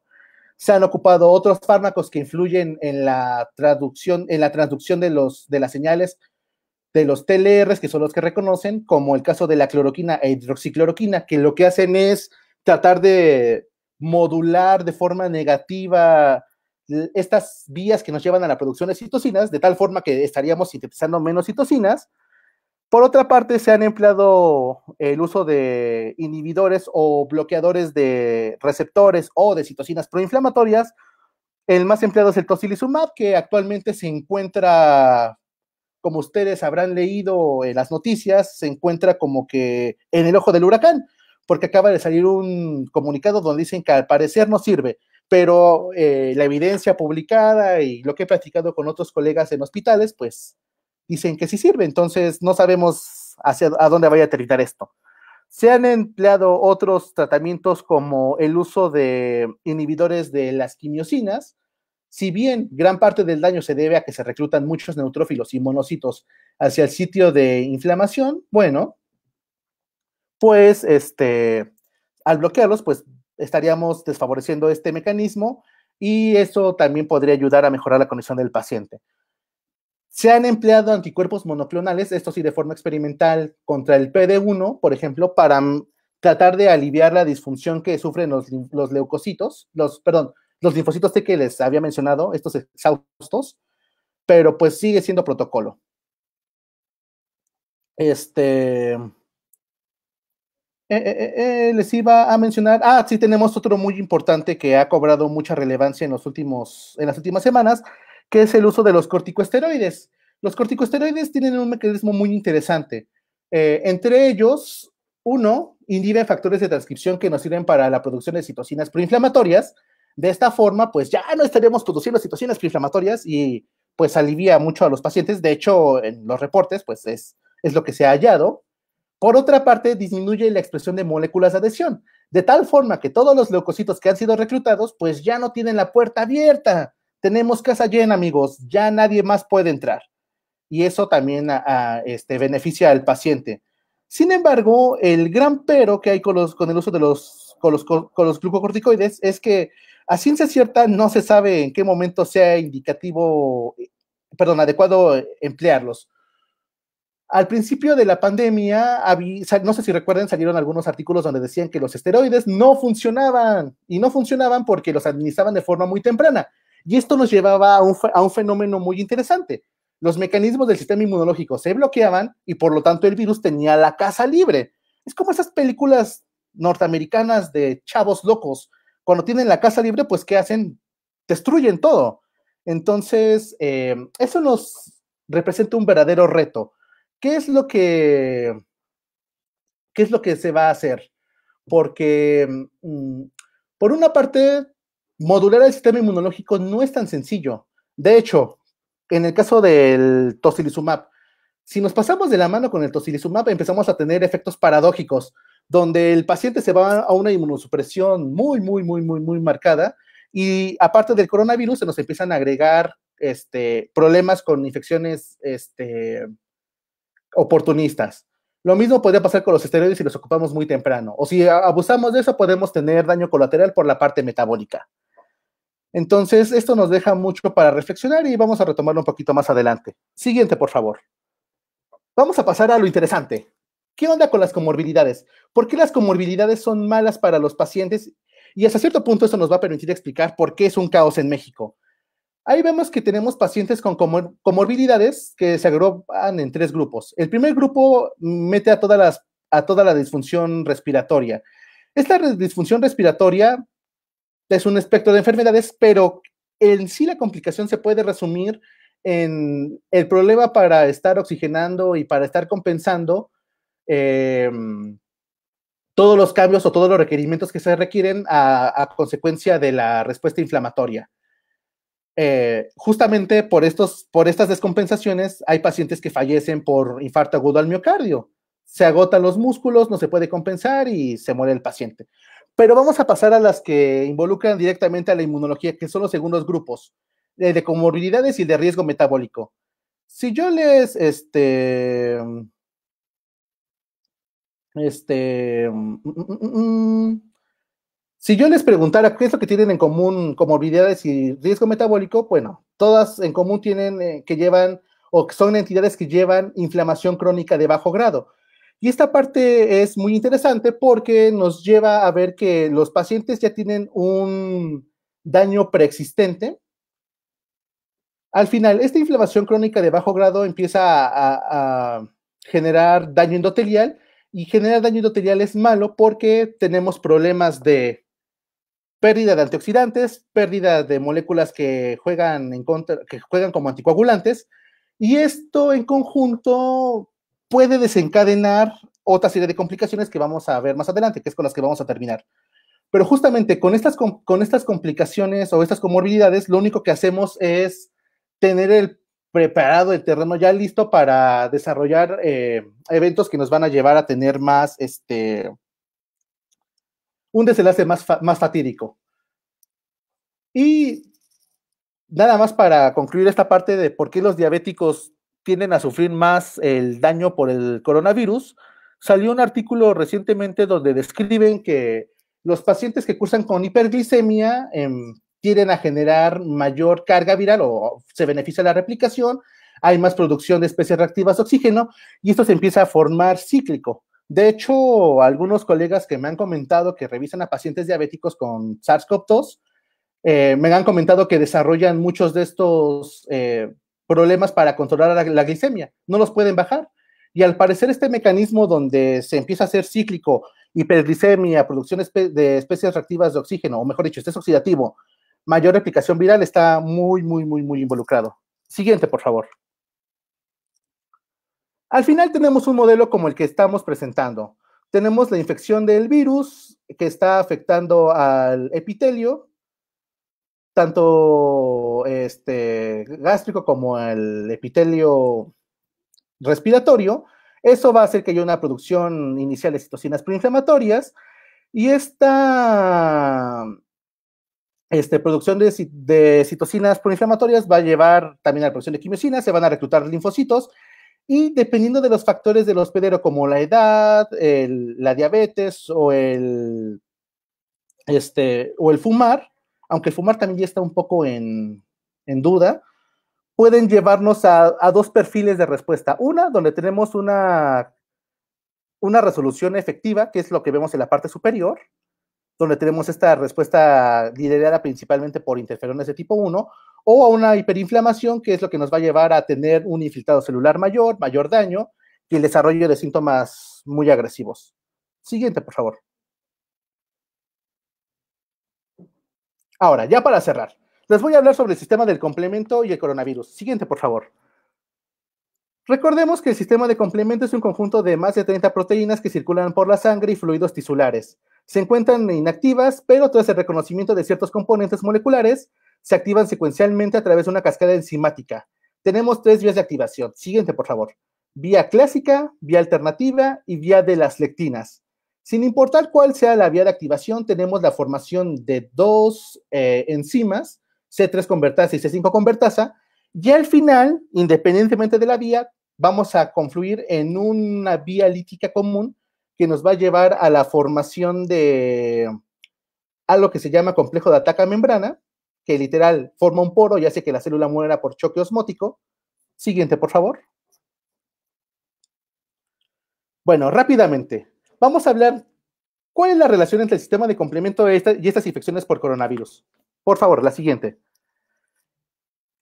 Se han ocupado otros fármacos que influyen en la traducción, en la transducción de, los, de las señales de los TLRs, que son los que reconocen, como el caso de la cloroquina e hidroxicloroquina, que lo que hacen es tratar de modular de forma negativa estas vías que nos llevan a la producción de citocinas, de tal forma que estaríamos sintetizando menos citocinas. Por otra parte, se han empleado el uso de inhibidores o bloqueadores de receptores o de citocinas proinflamatorias. El más empleado es el tocilizumab, que actualmente se encuentra, como ustedes habrán leído en las noticias, se encuentra como que en el ojo del huracán, porque acaba de salir un comunicado donde dicen que al parecer no sirve pero eh, la evidencia publicada y lo que he platicado con otros colegas en hospitales, pues dicen que sí sirve, entonces no sabemos hacia a dónde vaya a terminar esto. Se han empleado otros tratamientos como el uso de inhibidores de las quimiosinas, si bien gran parte del daño se debe a que se reclutan muchos neutrófilos y monocitos hacia el sitio de inflamación, bueno, pues este, al bloquearlos, pues estaríamos desfavoreciendo este mecanismo y eso también podría ayudar a mejorar la condición del paciente. Se han empleado anticuerpos monoclonales, esto sí de forma experimental, contra el PD1, por ejemplo, para mm, tratar de aliviar la disfunción que sufren los, leucocitos, los, perdón, los linfocitos T que les había mencionado, estos exhaustos, pero pues sigue siendo protocolo. Este. Eh, eh, eh, les iba a mencionar, ah, sí tenemos otro muy importante que ha cobrado mucha relevancia en, los últimos, en las últimas semanas, que es el uso de los corticosteroides. Los corticosteroides tienen un mecanismo muy interesante. entre ellos, uno, inhibe factores de transcripción que nos sirven para la producción de citocinas proinflamatorias. De esta forma, pues ya no estaremos produciendo citocinas proinflamatorias y pues alivia mucho a los pacientes. De hecho, en los reportes, pues es, es lo que se ha hallado. Por otra parte, disminuye la expresión de moléculas de adhesión, de tal forma que todos los leucocitos que han sido reclutados, pues ya no tienen la puerta abierta. Tenemos casa llena, amigos, ya nadie más puede entrar. Y eso también este, beneficia al paciente. Sin embargo, el gran pero que hay con, los, con el uso de los, los glucocorticoides es que a ciencia cierta no se sabe en qué momento sea indicativo, eh, perdón, adecuado eh, emplearlos. Al principio de la pandemia, no sé si recuerdan, salieron algunos artículos donde decían que los esteroides no funcionaban y no funcionaban porque los administraban de forma muy temprana. Y esto nos llevaba a un, fenómeno muy interesante. Los mecanismos del sistema inmunológico se bloqueaban y por lo tanto el virus tenía la casa libre. Es como esas películas norteamericanas de chavos locos. Cuando tienen la casa libre, pues ¿qué hacen? Destruyen todo. Entonces, eh, eso nos representa un verdadero reto ¿Qué es lo que, qué es lo que se va a hacer? Porque, mm, por una parte, modular el sistema inmunológico no es tan sencillo. De hecho, en el caso del tocilizumab, si nos pasamos de la mano con el tocilizumab, empezamos a tener efectos paradójicos, donde el paciente se va a una inmunosupresión muy, muy, muy, muy, muy marcada, y aparte del coronavirus, se nos empiezan a agregar este, problemas con infecciones este, oportunistas. Lo mismo podría pasar con los esteroides si los ocupamos muy temprano. O si abusamos de eso, podemos tener daño colateral por la parte metabólica. Entonces, esto nos deja mucho para reflexionar y vamos a retomarlo un poquito más adelante. Siguiente, por favor. Vamos a pasar a lo interesante. ¿Qué onda con las comorbilidades? ¿Por qué las comorbilidades son malas para los pacientes? Y hasta cierto punto eso nos va a permitir explicar por qué es un caos en México. Ahí vemos que tenemos pacientes con comorbilidades que se agrupan en tres grupos. El primer grupo mete a, toda la disfunción respiratoria. Esta disfunción respiratoria es un espectro de enfermedades, pero en sí la complicación se puede resumir en el problema para estar oxigenando y para estar compensando em, todos los cambios o todos los requerimientos que se requieren a consecuencia de la respuesta inflamatoria. Eh, justamente por, estos, por estas descompensaciones hay pacientes que fallecen por infarto agudo al miocardio. Se agotan los músculos, no se puede compensar y se muere el paciente. Pero vamos a pasar a las que involucran directamente a la inmunología, que son los segundos grupos, eh, de comorbilidades y de riesgo metabólico. Si yo les, este, este, mm, mm, mm, si yo les preguntara qué es lo que tienen en común comorbilidades y riesgo metabólico, bueno, todas en común tienen eh, que llevan o que son entidades que llevan inflamación crónica de bajo grado. Y esta parte es muy interesante porque nos lleva a ver que los pacientes ya tienen un daño preexistente. Al final, esta inflamación crónica de bajo grado empieza a generar daño endotelial y generar daño endotelial es malo porque tenemos problemas de pérdida de antioxidantes, pérdida de moléculas que juegan, como anticoagulantes, y esto en conjunto puede desencadenar otra serie de complicaciones que vamos a ver más adelante, que es con las que vamos a terminar. Pero justamente con estas, complicaciones o estas comorbilidades, lo único que hacemos es tener preparado el terreno ya listo para desarrollar eh, eventos que nos van a llevar a tener más, este, un desenlace más, más fatídico. Y nada más para concluir esta parte de por qué los diabéticos tienden a sufrir más el daño por el coronavirus, salió un artículo recientemente donde describen que los pacientes que cursan con hiperglicemia em, tienden a generar mayor carga viral o se beneficia la replicación, hay más producción de especies reactivas de oxígeno y esto se empieza a formar cíclico. De hecho, algunos colegas que me han comentado que revisan a pacientes diabéticos con SARS-CoV-2, eh, me han comentado que desarrollan muchos de estos eh, problemas para controlar la, glicemia, no los pueden bajar. Y al parecer este mecanismo donde se empieza a hacer cíclico, hiperglicemia, producción de especies reactivas de oxígeno, o mejor dicho, estrés oxidativo, mayor replicación viral, está muy, muy, muy, muy involucrado. Siguiente, por favor. Al final tenemos un modelo como el que estamos presentando. Tenemos la infección del virus que está afectando al epitelio, tanto este, gástrico como el epitelio respiratorio. Eso va a hacer que haya una producción inicial de citocinas preinflamatorias y esta este, producción de, de citocinas proinflamatorias va a llevar también a la producción de quimiocinas, se van a reclutar linfocitos y dependiendo de los factores del hospedero, como la edad, la diabetes o el, este, o el fumar, aunque el fumar también ya está un poco en, duda, pueden llevarnos a, dos perfiles de respuesta. Una, donde tenemos una, una resolución efectiva, que es lo que vemos en la parte superior, donde tenemos esta respuesta liderada principalmente por interferones de tipo 1, o a una hiperinflamación, que es lo que nos va a llevar a tener un infiltrado celular mayor, mayor daño y el desarrollo de síntomas muy agresivos. Siguiente, por favor. Ahora, ya para cerrar, les voy a hablar sobre el sistema del complemento y el coronavirus. Siguiente, por favor. Recordemos que el sistema de complemento es un conjunto de más de 30 proteínas que circulan por la sangre y fluidos tisulares. Se encuentran inactivas, pero tras el reconocimiento de ciertos componentes moleculares, se activan secuencialmente a través de una cascada enzimática. Tenemos tres vías de activación. Siguiente, por favor. Vía clásica, vía alternativa y vía de las lectinas. Sin importar cuál sea la vía de activación, tenemos la formación de dos eh, enzimas, C3 convertasa y C5 convertasa, y al final, independientemente de la vía, vamos a confluir en una vía lítica común que nos va a llevar a la formación de algo que se llama complejo de ataca membrana, que literal forma un poro y hace que la célula muera por choque osmótico. Siguiente, por favor. Bueno, rápidamente, vamos a hablar cuál es la relación entre el sistema de complemento y estas infecciones por coronavirus. Por favor, la siguiente.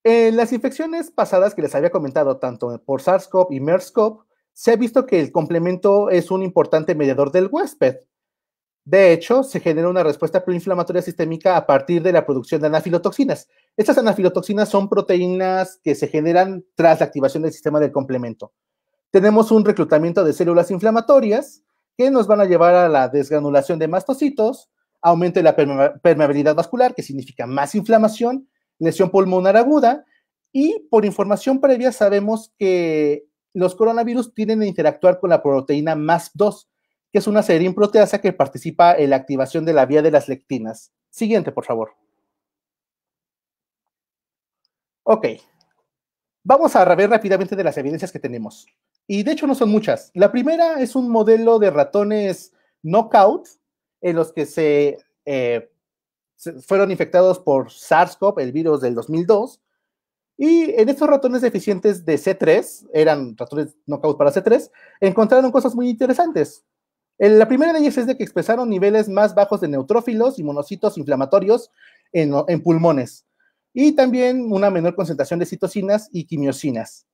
En las infecciones pasadas que les había comentado, tanto por SARS-CoV y MERS-CoV, se ha visto que el complemento es un importante mediador del huésped. De hecho, se genera una respuesta proinflamatoria sistémica a partir de la producción de anafilotoxinas. Estas anafilotoxinas son proteínas que se generan tras la activación del sistema del complemento. Tenemos un reclutamiento de células inflamatorias que nos van a llevar a la desgranulación de mastocitos, aumento de la permeabilidad vascular, que significa más inflamación, lesión pulmonar aguda, y por información previa sabemos que los coronavirus tienen a interactuar con la proteína MAS2, que es una serín proteasa que participa en la activación de la vía de las lectinas. Siguiente, por favor. Ok. Vamos a ver rápidamente de las evidencias que tenemos. Y de hecho no son muchas. La primera es un modelo de ratones knockout en los que se, eh, fueron infectados por SARS-CoV, el virus del 2002. Y en estos ratones deficientes de C3, eran ratones knockout para C3, encontraron cosas muy interesantes la primera de ellas es de que expresaron niveles más bajos de neutrófilos y monocitos inflamatorios en, pulmones y también una menor concentración de citocinas y quimiosinas.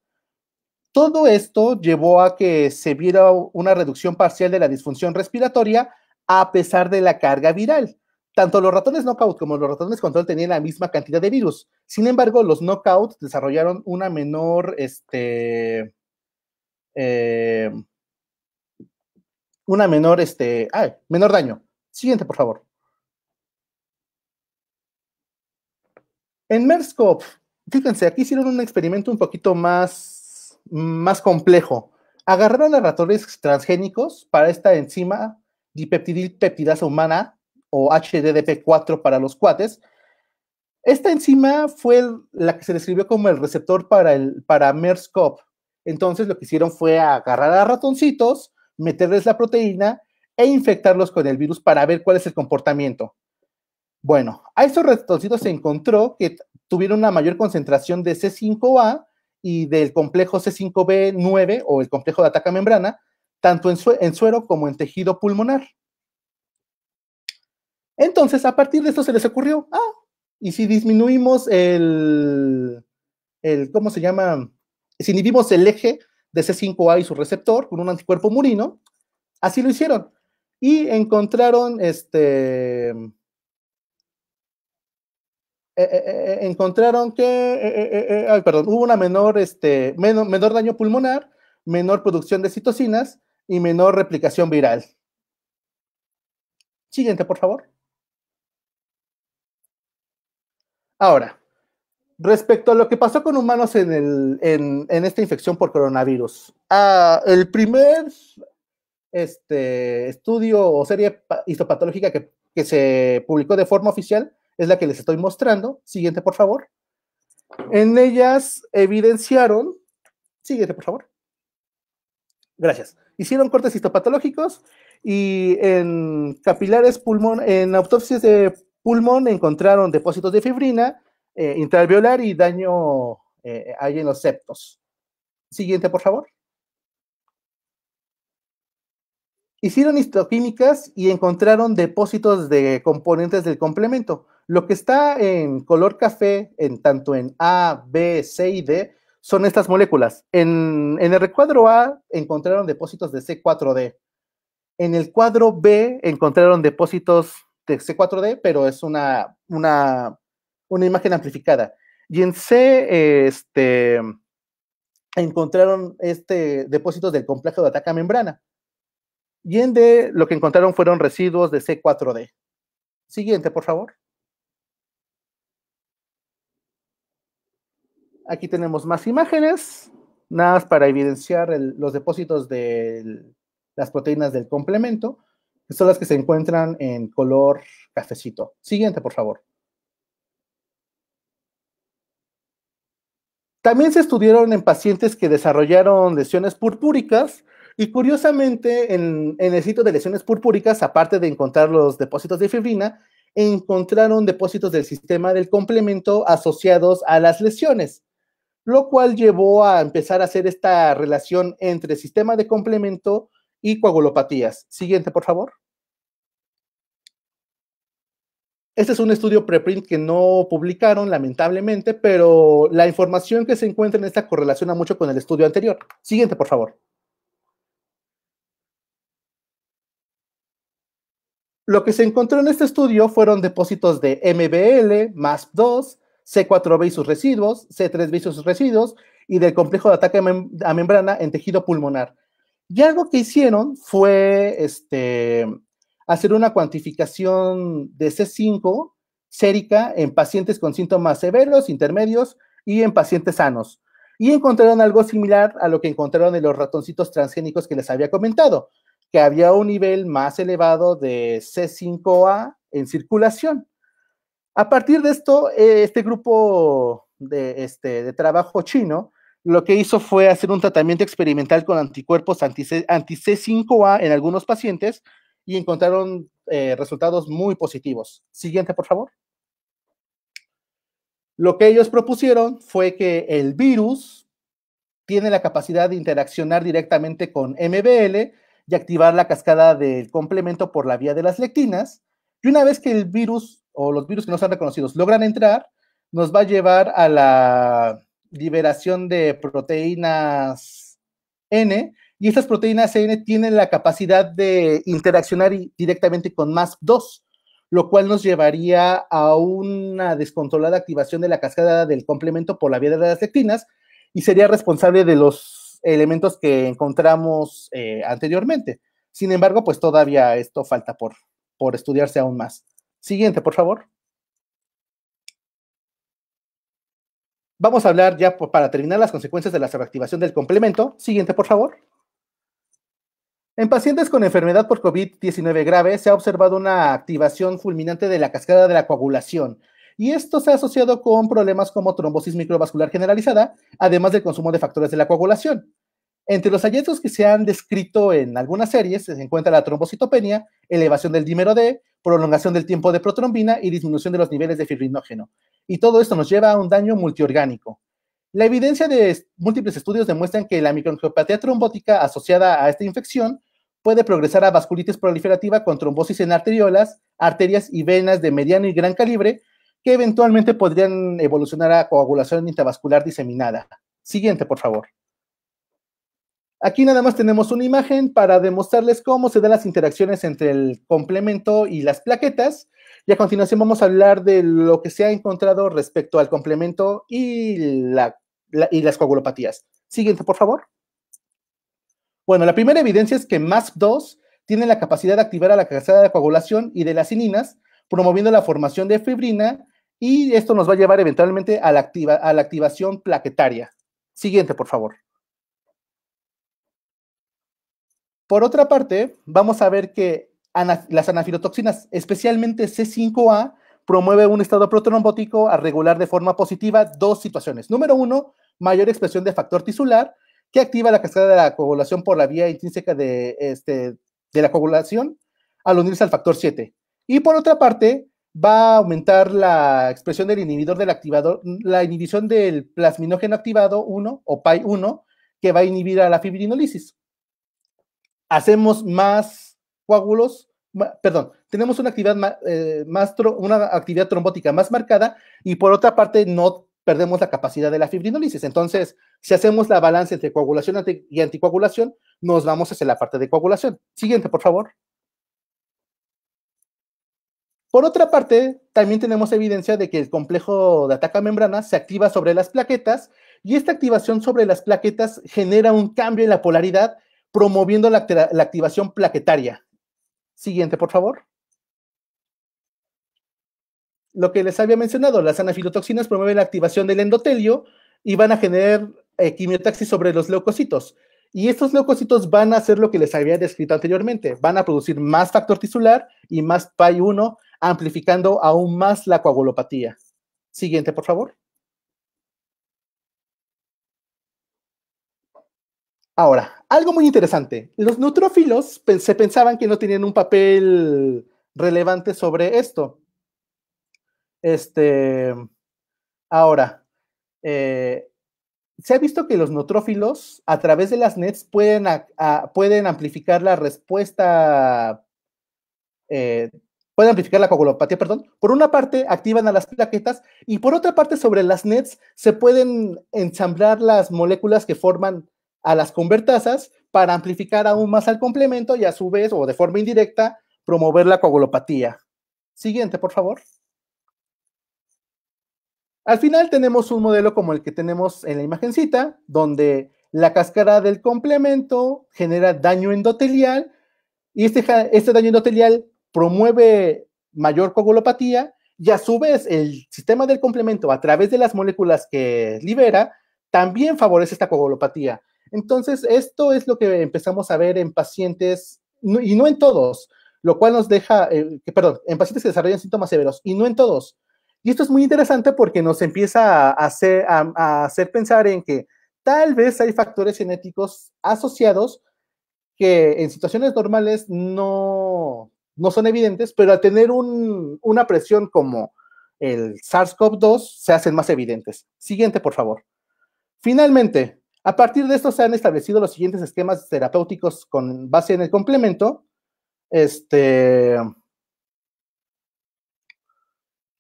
Todo esto llevó a que se viera una reducción parcial de la disfunción respiratoria a pesar de la carga viral. Tanto los ratones knockout como los ratones control tenían la misma cantidad de virus. Sin embargo, los knockout desarrollaron una menor, este, eh, una menor, este, ay, menor daño. Siguiente, por favor. En MERSCOP, fíjense, aquí hicieron un experimento un poquito más, más complejo. Agarraron a ratones transgénicos para esta enzima dipeptidilpeptidasa humana o HDDP4 para los cuates. Esta enzima fue la que se describió como el receptor para, el, para Entonces lo que hicieron fue agarrar a ratoncitos, meterles la proteína e infectarlos con el virus para ver cuál es el comportamiento. Bueno, a estos ratoncitos se encontró que tuvieron una mayor concentración de C5A y del complejo C5B9 o el complejo de ataca membrana, tanto en, suero como en tejido pulmonar. Entonces, a partir de esto se les ocurrió, ah, y si disminuimos el, el ¿cómo se llama? Si inhibimos el eje de C5A y su receptor con un anticuerpo murino. Así lo hicieron. Y encontraron este. Eh, eh, eh, encontraron que, ay, perdón, hubo una menor, este, menor, daño pulmonar, menor producción de citocinas y menor replicación viral. Siguiente, por favor. Ahora, Respecto a lo que pasó con humanos en, el, en, esta infección por coronavirus, ah, el primer este, estudio o serie histopatológica que, que, se publicó de forma oficial es la que les estoy mostrando. Siguiente, por favor. En ellas evidenciaron. Siguiente, por favor. Gracias. Hicieron cortes histopatológicos y en capilares pulmón, en autopsias de pulmón encontraron depósitos de fibrina eh, intraviolar y daño eh, hay en los septos. Siguiente, por favor. Hicieron histoquímicas y encontraron depósitos de componentes del complemento. Lo que está en color café, en tanto en A, B, C y D, son estas moléculas. En, el recuadro A encontraron depósitos de C4D. En el cuadro B encontraron depósitos de C4D, pero es una, una una imagen amplificada. Y en C, este, encontraron este depósitos del complejo de ataca membrana. Y en D, lo que encontraron fueron residuos de C4D. Siguiente, por favor. Aquí tenemos más imágenes, nada más para evidenciar los depósitos de las proteínas del complemento, que son las que se encuentran en color cafecito. Siguiente, por favor. También se estudiaron en pacientes que desarrollaron lesiones purpúricas y curiosamente en, el sitio de lesiones purpúricas, aparte de encontrar los depósitos de fibrina, encontraron depósitos del sistema del complemento asociados a las lesiones, lo cual llevó a empezar a hacer esta relación entre sistema de complemento y coagulopatías. Siguiente, por favor. Este es un estudio preprint que no publicaron, lamentablemente, pero la información que se encuentra en esta correlaciona mucho con el estudio anterior. Siguiente, por favor. Lo que se encontró en este estudio fueron depósitos de MBL, MASP2, C4B y sus residuos, C3B y sus residuos, y del complejo de ataque a membrana en tejido pulmonar. Y algo que hicieron fue este, hacer una cuantificación de C5 sérica en pacientes con síntomas severos, intermedios y en pacientes sanos. Y encontraron algo similar a lo que encontraron en los ratoncitos transgénicos que les había comentado, que había un nivel más elevado de C5A en circulación. A partir de esto, eh, este grupo este, de, trabajo chino lo que hizo fue hacer un tratamiento experimental con anticuerpos anti-C5A en algunos pacientes y encontraron eh, resultados muy positivos. Siguiente, por favor. Lo que ellos propusieron fue que el virus tiene la capacidad de interaccionar directamente con MBL y activar la cascada del complemento por la vía de las lectinas. Y una vez que el virus o los virus que no son reconocidos logran entrar, nos va a llevar a la liberación de proteínas N, y estas proteínas CN tienen la capacidad de interaccionar directamente con MASP2, lo cual nos llevaría a una descontrolada activación de la cascada del complemento por la vía de las lectinas y sería responsable de los elementos que encontramos eh, anteriormente. Sin embargo, pues todavía esto falta por, por estudiarse aún más. Siguiente, por favor. Vamos a hablar ya para terminar las consecuencias de la sobreactivación del complemento. Siguiente, por favor. En pacientes con enfermedad por COVID-19 grave se ha observado una activación fulminante de la cascada de la coagulación y esto se ha asociado con problemas como trombosis microvascular generalizada, además del consumo de factores de la coagulación. Entre los hallazgos que se han descrito en algunas series se encuentra la trombocitopenia, elevación del dímero D, prolongación del tiempo de protrombina y disminución de los niveles de fibrinógeno. Y todo esto nos lleva a un daño multiorgánico. La evidencia de múltiples estudios demuestran que la microangiopatía trombótica asociada a esta infección puede progresar a vasculitis proliferativa con trombosis en arteriolas, arterias y venas de mediano y gran calibre, que eventualmente podrían evolucionar a coagulación intravascular diseminada. Siguiente, por favor. Aquí nada más tenemos una imagen para demostrarles cómo se dan las interacciones entre el complemento y las plaquetas. Y a continuación vamos a hablar de lo que se ha encontrado respecto al complemento y, y las coagulopatías. Siguiente, por favor. Bueno, la primera evidencia es que MASP2 tiene la capacidad de activar a la cascada de coagulación y de las ininas, promoviendo la formación de fibrina, y esto nos va a llevar eventualmente a la, a la activación plaquetaria. Siguiente, por favor. Por otra parte, vamos a ver que las anafilotoxinas, especialmente C5A, promueve un estado protrombótico a regular de forma positiva dos situaciones. Número uno, mayor expresión de factor tisular, que activa la cascada de la coagulación por la vía intrínseca de, este, de la coagulación al unirse al factor 7. Y por otra parte, va a aumentar la expresión del inhibidor del activador, la inhibición del plasminógeno activado 1 o pi 1 que va a inhibir a la fibrinolisis. Hacemos más coágulos, perdón, tenemos una actividad, eh, una actividad trombótica más marcada y por otra parte no perdemos la capacidad de la fibrinolisis. Entonces, si hacemos la balanza entre coagulación y anticoagulación, nos vamos hacia la parte de coagulación. Siguiente, por favor. Por otra parte, también tenemos evidencia de que el complejo de ataca membrana se activa sobre las plaquetas y esta activación sobre las plaquetas genera un cambio en la polaridad, promoviendo la activación plaquetaria. Siguiente, por favor lo que les había mencionado, las anafilotoxinas promueven la activación del endotelio y van a generar eh, quimiotaxis sobre los leucocitos. Y estos leucocitos van a hacer lo que les había descrito anteriormente, van a producir más factor tisular y más PAI-1, amplificando aún más la coagulopatía. Siguiente, por favor. Ahora, algo muy interesante. Los neutrófilos se pensaban que no tenían un papel relevante sobre esto, este, ahora, eh, se ha visto que los neutrófilos a través de las nets pueden, pueden amplificar la respuesta, eh, pueden amplificar la coagulopatía, perdón. Por una parte activan a las plaquetas y por otra parte sobre las nets se pueden ensamblar las moléculas que forman a las convertasas para amplificar aún más al complemento y a su vez o de forma indirecta promover la coagulopatía. Siguiente, por favor. Al final tenemos un modelo como el que tenemos en la imagencita, donde la cáscara del complemento genera daño endotelial y este, este, daño endotelial promueve mayor coagulopatía y a su vez el sistema del complemento a través de las moléculas que libera también favorece esta coagulopatía. Entonces, esto es lo que empezamos a ver en pacientes, y no en todos, lo cual nos deja, eh, perdón, en pacientes que desarrollan síntomas severos, y no en todos, y esto es muy interesante porque nos empieza a hacer, pensar en que tal vez hay factores genéticos asociados que en situaciones normales no, no son evidentes, pero al tener una presión como el SARS-CoV-2 se hacen más evidentes. Siguiente, por favor. Finalmente, a partir de esto se han establecido los siguientes esquemas terapéuticos con base en el complemento. Este,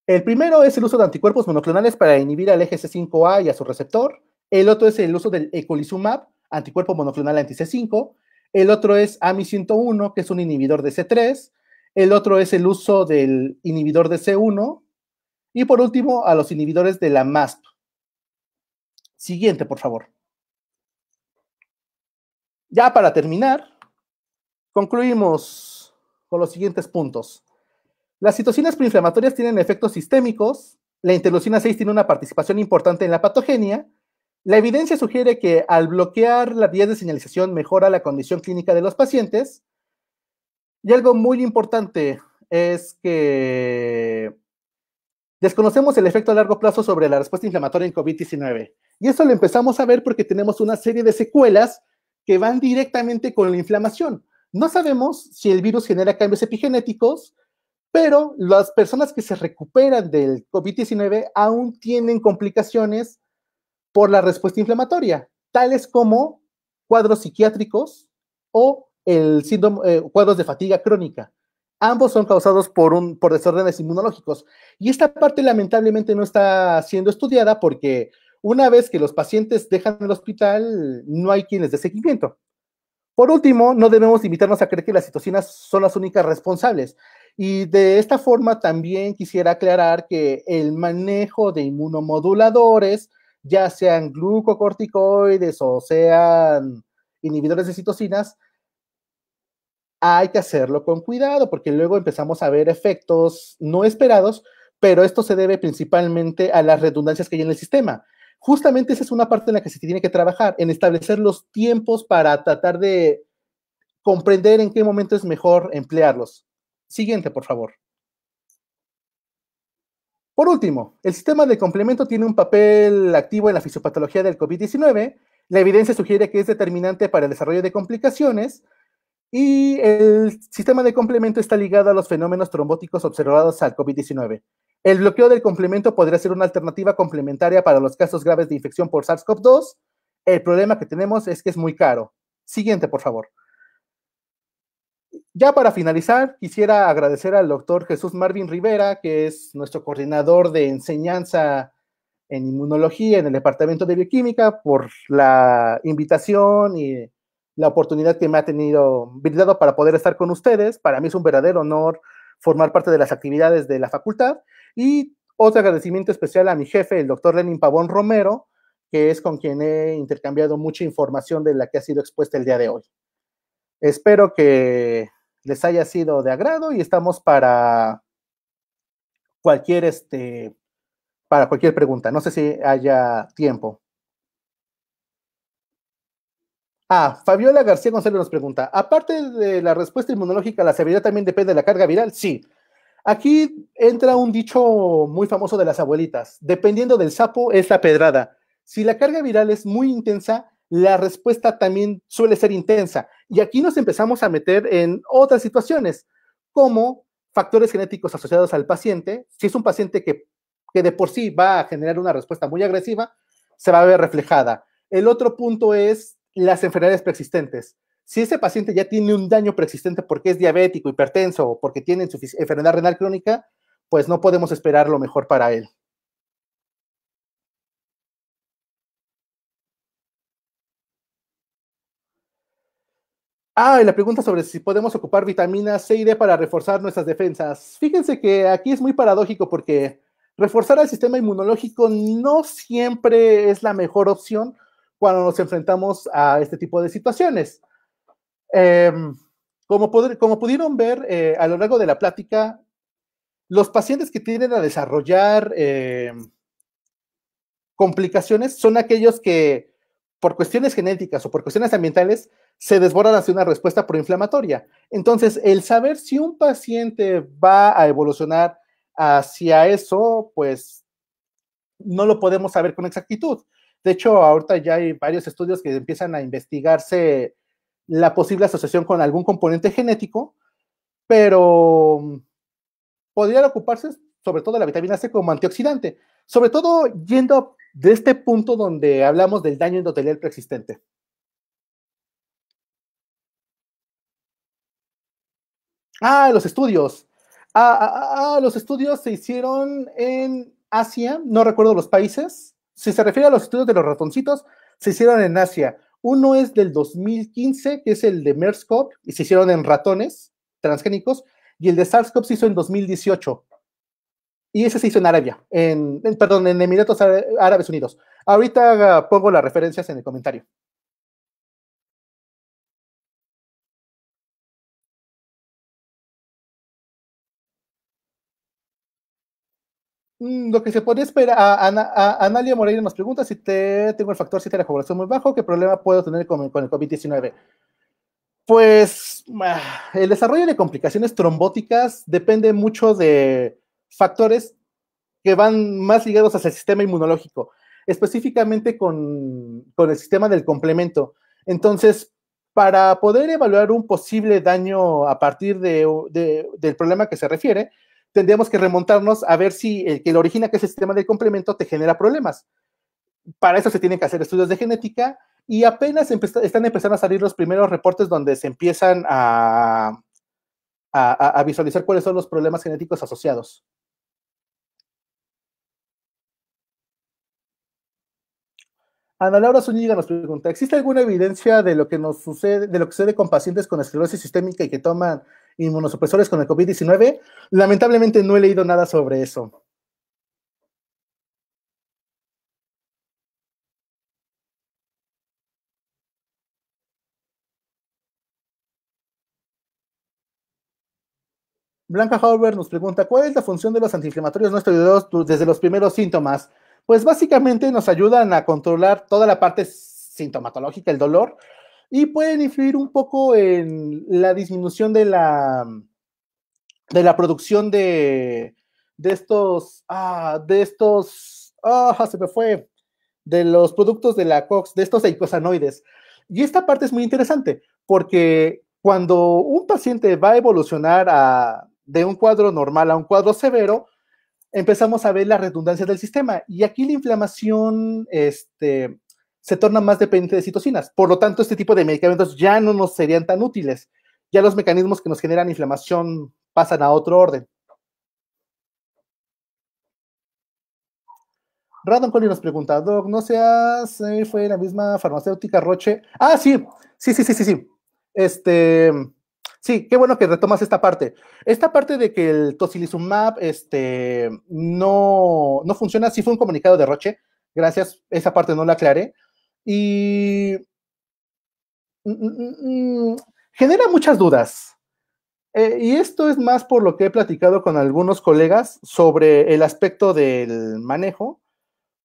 el primero es el uso de anticuerpos monoclonales para inhibir al eje C5A y a su receptor. El otro es el uso del Ecolizumab, anticuerpo monoclonal anti-C5. El otro es AMI-101, que es un inhibidor de C3. El otro es el uso del inhibidor de C1. Y por último, a los inhibidores de la MASP. Siguiente, por favor. Ya para terminar, concluimos con los siguientes puntos. Las citocinas preinflamatorias tienen efectos sistémicos, la interleucina 6 tiene una participación importante en la patogenia, la evidencia sugiere que al bloquear la vías de señalización mejora la condición clínica de los pacientes, y algo muy importante es que desconocemos el efecto a largo plazo sobre la respuesta inflamatoria en COVID-19. Y eso lo empezamos a ver porque tenemos una serie de secuelas que van directamente con la inflamación. No sabemos si el virus genera cambios epigenéticos, pero las personas que se recuperan del COVID-19 aún tienen complicaciones por la respuesta inflamatoria, tales como cuadros psiquiátricos o el síndrome, eh, cuadros de fatiga crónica. Ambos son causados por, un, por desórdenes inmunológicos. Y esta parte lamentablemente no está siendo estudiada porque una vez que los pacientes dejan el hospital, no hay quienes de seguimiento. Por último, no debemos limitarnos a creer que las citocinas son las únicas responsables. Y de esta forma también quisiera aclarar que el manejo de inmunomoduladores, ya sean glucocorticoides o sean inhibidores de citocinas, hay que hacerlo con cuidado porque luego empezamos a ver efectos no esperados, pero esto se debe principalmente a las redundancias que hay en el sistema. Justamente esa es una parte en la que se tiene que trabajar, en establecer los tiempos para tratar de comprender en qué momento es mejor emplearlos. Siguiente, por favor. Por último, el sistema de complemento tiene un papel activo en la fisiopatología del COVID-19. La evidencia sugiere que es determinante para el desarrollo de complicaciones y el sistema de complemento está ligado a los fenómenos trombóticos observados al COVID-19. El bloqueo del complemento podría ser una alternativa complementaria para los casos graves de infección por SARS-CoV-2. El problema que tenemos es que es muy caro. Siguiente, por favor. Ya para finalizar, quisiera agradecer al doctor Jesús Marvin Rivera, que es nuestro coordinador de enseñanza en inmunología en el Departamento de Bioquímica, por la invitación y la oportunidad que me ha tenido brindado para poder estar con ustedes. Para mí es un verdadero honor formar parte de las actividades de la facultad. Y otro agradecimiento especial a mi jefe, el doctor Lenin Pavón Romero, que es con quien he intercambiado mucha información de la que ha sido expuesta el día de hoy. Espero que les haya sido de agrado y estamos para cualquier este para cualquier pregunta. No sé si haya tiempo. Ah, Fabiola García González nos pregunta, aparte de la respuesta inmunológica, ¿la severidad también depende de la carga viral? Sí. Aquí entra un dicho muy famoso de las abuelitas, dependiendo del sapo es la pedrada. Si la carga viral es muy intensa, la respuesta también suele ser intensa. Y aquí nos empezamos a meter en otras situaciones, como factores genéticos asociados al paciente. Si es un paciente que, que de por sí va a generar una respuesta muy agresiva, se va a ver reflejada. El otro punto es las enfermedades preexistentes. Si ese paciente ya tiene un daño preexistente porque es diabético, hipertenso o porque tiene enfermedad renal crónica, pues no podemos esperar lo mejor para él. Ah, y la pregunta sobre si podemos ocupar vitamina C y D para reforzar nuestras defensas. Fíjense que aquí es muy paradójico porque reforzar el sistema inmunológico no siempre es la mejor opción cuando nos enfrentamos a este tipo de situaciones. Em, como, pudieron ver eh, a lo largo de la plática, los pacientes que tienden a desarrollar em, complicaciones son aquellos que por cuestiones genéticas o por cuestiones ambientales se desborda hacia una respuesta proinflamatoria. Entonces, el saber si un paciente va a evolucionar hacia eso, pues no lo podemos saber con exactitud. De hecho, ahorita ya hay varios estudios que empiezan a investigarse la posible asociación con algún componente genético, pero podrían ocuparse sobre todo de la vitamina C como antioxidante, sobre todo yendo de este punto donde hablamos del daño endotelial preexistente. Ah, los estudios. Ah ah, ah, ah, los estudios se hicieron en Asia, no recuerdo los países. Si se refiere a los estudios de los ratoncitos, se hicieron en Asia. Uno es del 2015, que es el de MERSCOP, y se hicieron en ratones transgénicos, y el de sars se hizo en 2018. Y ese se hizo en Arabia, en perdón, en Emiratos Árabes Unidos. Ahorita pongo las referencias en el comentario. Mm, lo que se podría esperar, Analia Moreira nos pregunta si te, tengo el factor 7 de la población muy bajo, ¿qué problema puedo tener con, el COVID-19? Pues ah, el desarrollo de complicaciones trombóticas depende mucho de factores que van más ligados hacia sistema inmunológico, específicamente con, el sistema del complemento. Entonces, para poder evaluar un posible daño a partir del problema que se refiere, tendríamos que remontarnos a ver si eh, el que lo origina, que es el sistema del complemento, te genera problemas. Para eso se tienen que hacer estudios de genética y apenas están empezando a salir los primeros reportes donde se empiezan a, visualizar cuáles son los problemas genéticos asociados. Ana Laura Zúñiga nos pregunta, ¿existe alguna evidencia de lo que nos sucede, de lo que sucede con pacientes con esclerosis sistémica y que toman inmunosupresores con el COVID-19. Lamentablemente no he leído nada sobre eso. Blanca Hauber nos pregunta, ¿cuál es la función de los antiinflamatorios no desde los primeros síntomas? Pues básicamente nos ayudan a controlar toda la parte sintomatológica, el dolor, y pueden influir un poco en la disminución de la, de la producción de, estos, de estos, ah, ah, se me fue, de los productos de la COX, de estos eicosanoides. Y esta parte es muy interesante porque cuando un paciente va a evolucionar de un cuadro normal a un cuadro severo, empezamos a ver la redundancia del sistema. Y aquí la inflamación este, se torna más dependiente de citocinas. Por lo tanto, este tipo de medicamentos ya no nos serían tan útiles. Ya los mecanismos que nos generan inflamación pasan a otro orden. Radon Coli nos pregunta, Doc, ¿no seas, eh, fue la misma farmacéutica Roche? Ah, sí, sí, sí, sí, sí, sí. Este, sí, qué bueno que retomas esta parte. Esta parte de que el tocilizumab este, no, no funciona, sí fue un comunicado de Roche. Gracias, esa parte no la aclaré y mm, mm, mm, genera muchas dudas. Eh, y esto es más por lo que he platicado con algunos colegas sobre el aspecto del manejo,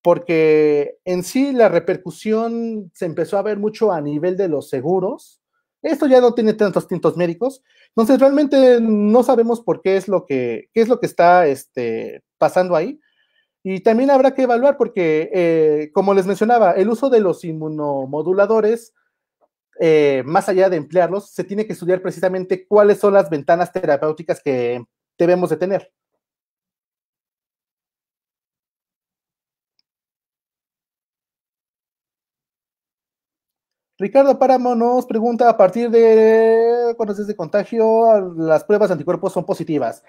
porque en sí la repercusión se empezó a ver mucho a nivel de los seguros. Esto ya no tiene tantos tintos médicos. Entonces realmente no sabemos por qué es lo que, es lo que está este, pasando ahí. Y también habrá que evaluar porque, eh, como les mencionaba, el uso de los inmunomoduladores, eh, más allá de emplearlos, se tiene que estudiar precisamente cuáles son las ventanas terapéuticas que debemos de tener. Ricardo Páramo nos pregunta a partir de cuando es de contagio, las pruebas de anticuerpos son positivas.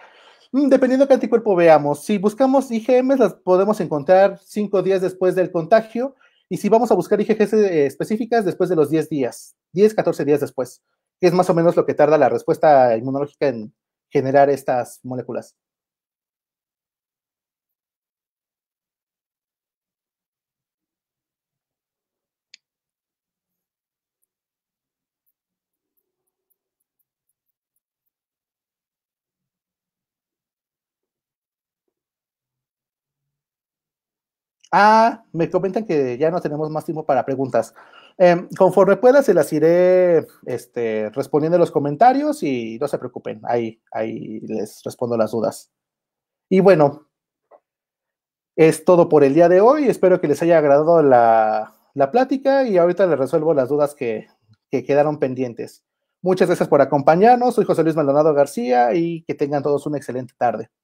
Mm, dependiendo qué anticuerpo veamos, si buscamos IgM las podemos encontrar cinco días después del contagio, y si vamos a buscar IgG eh, específicas, después de los 10 días, 10, 14 días después, que es más o menos lo que tarda la respuesta inmunológica en generar estas moléculas. Ah, me comentan que ya no tenemos más tiempo para preguntas. Em, conforme pueda, se las iré este, respondiendo en los comentarios y no se preocupen, ahí, ahí les respondo las dudas. Y bueno, es todo por el día de hoy. Espero que les haya agradado la, plática y ahorita les resuelvo las dudas que, que quedaron pendientes. Muchas gracias por acompañarnos. Soy José Luis Maldonado García y que tengan todos una excelente tarde.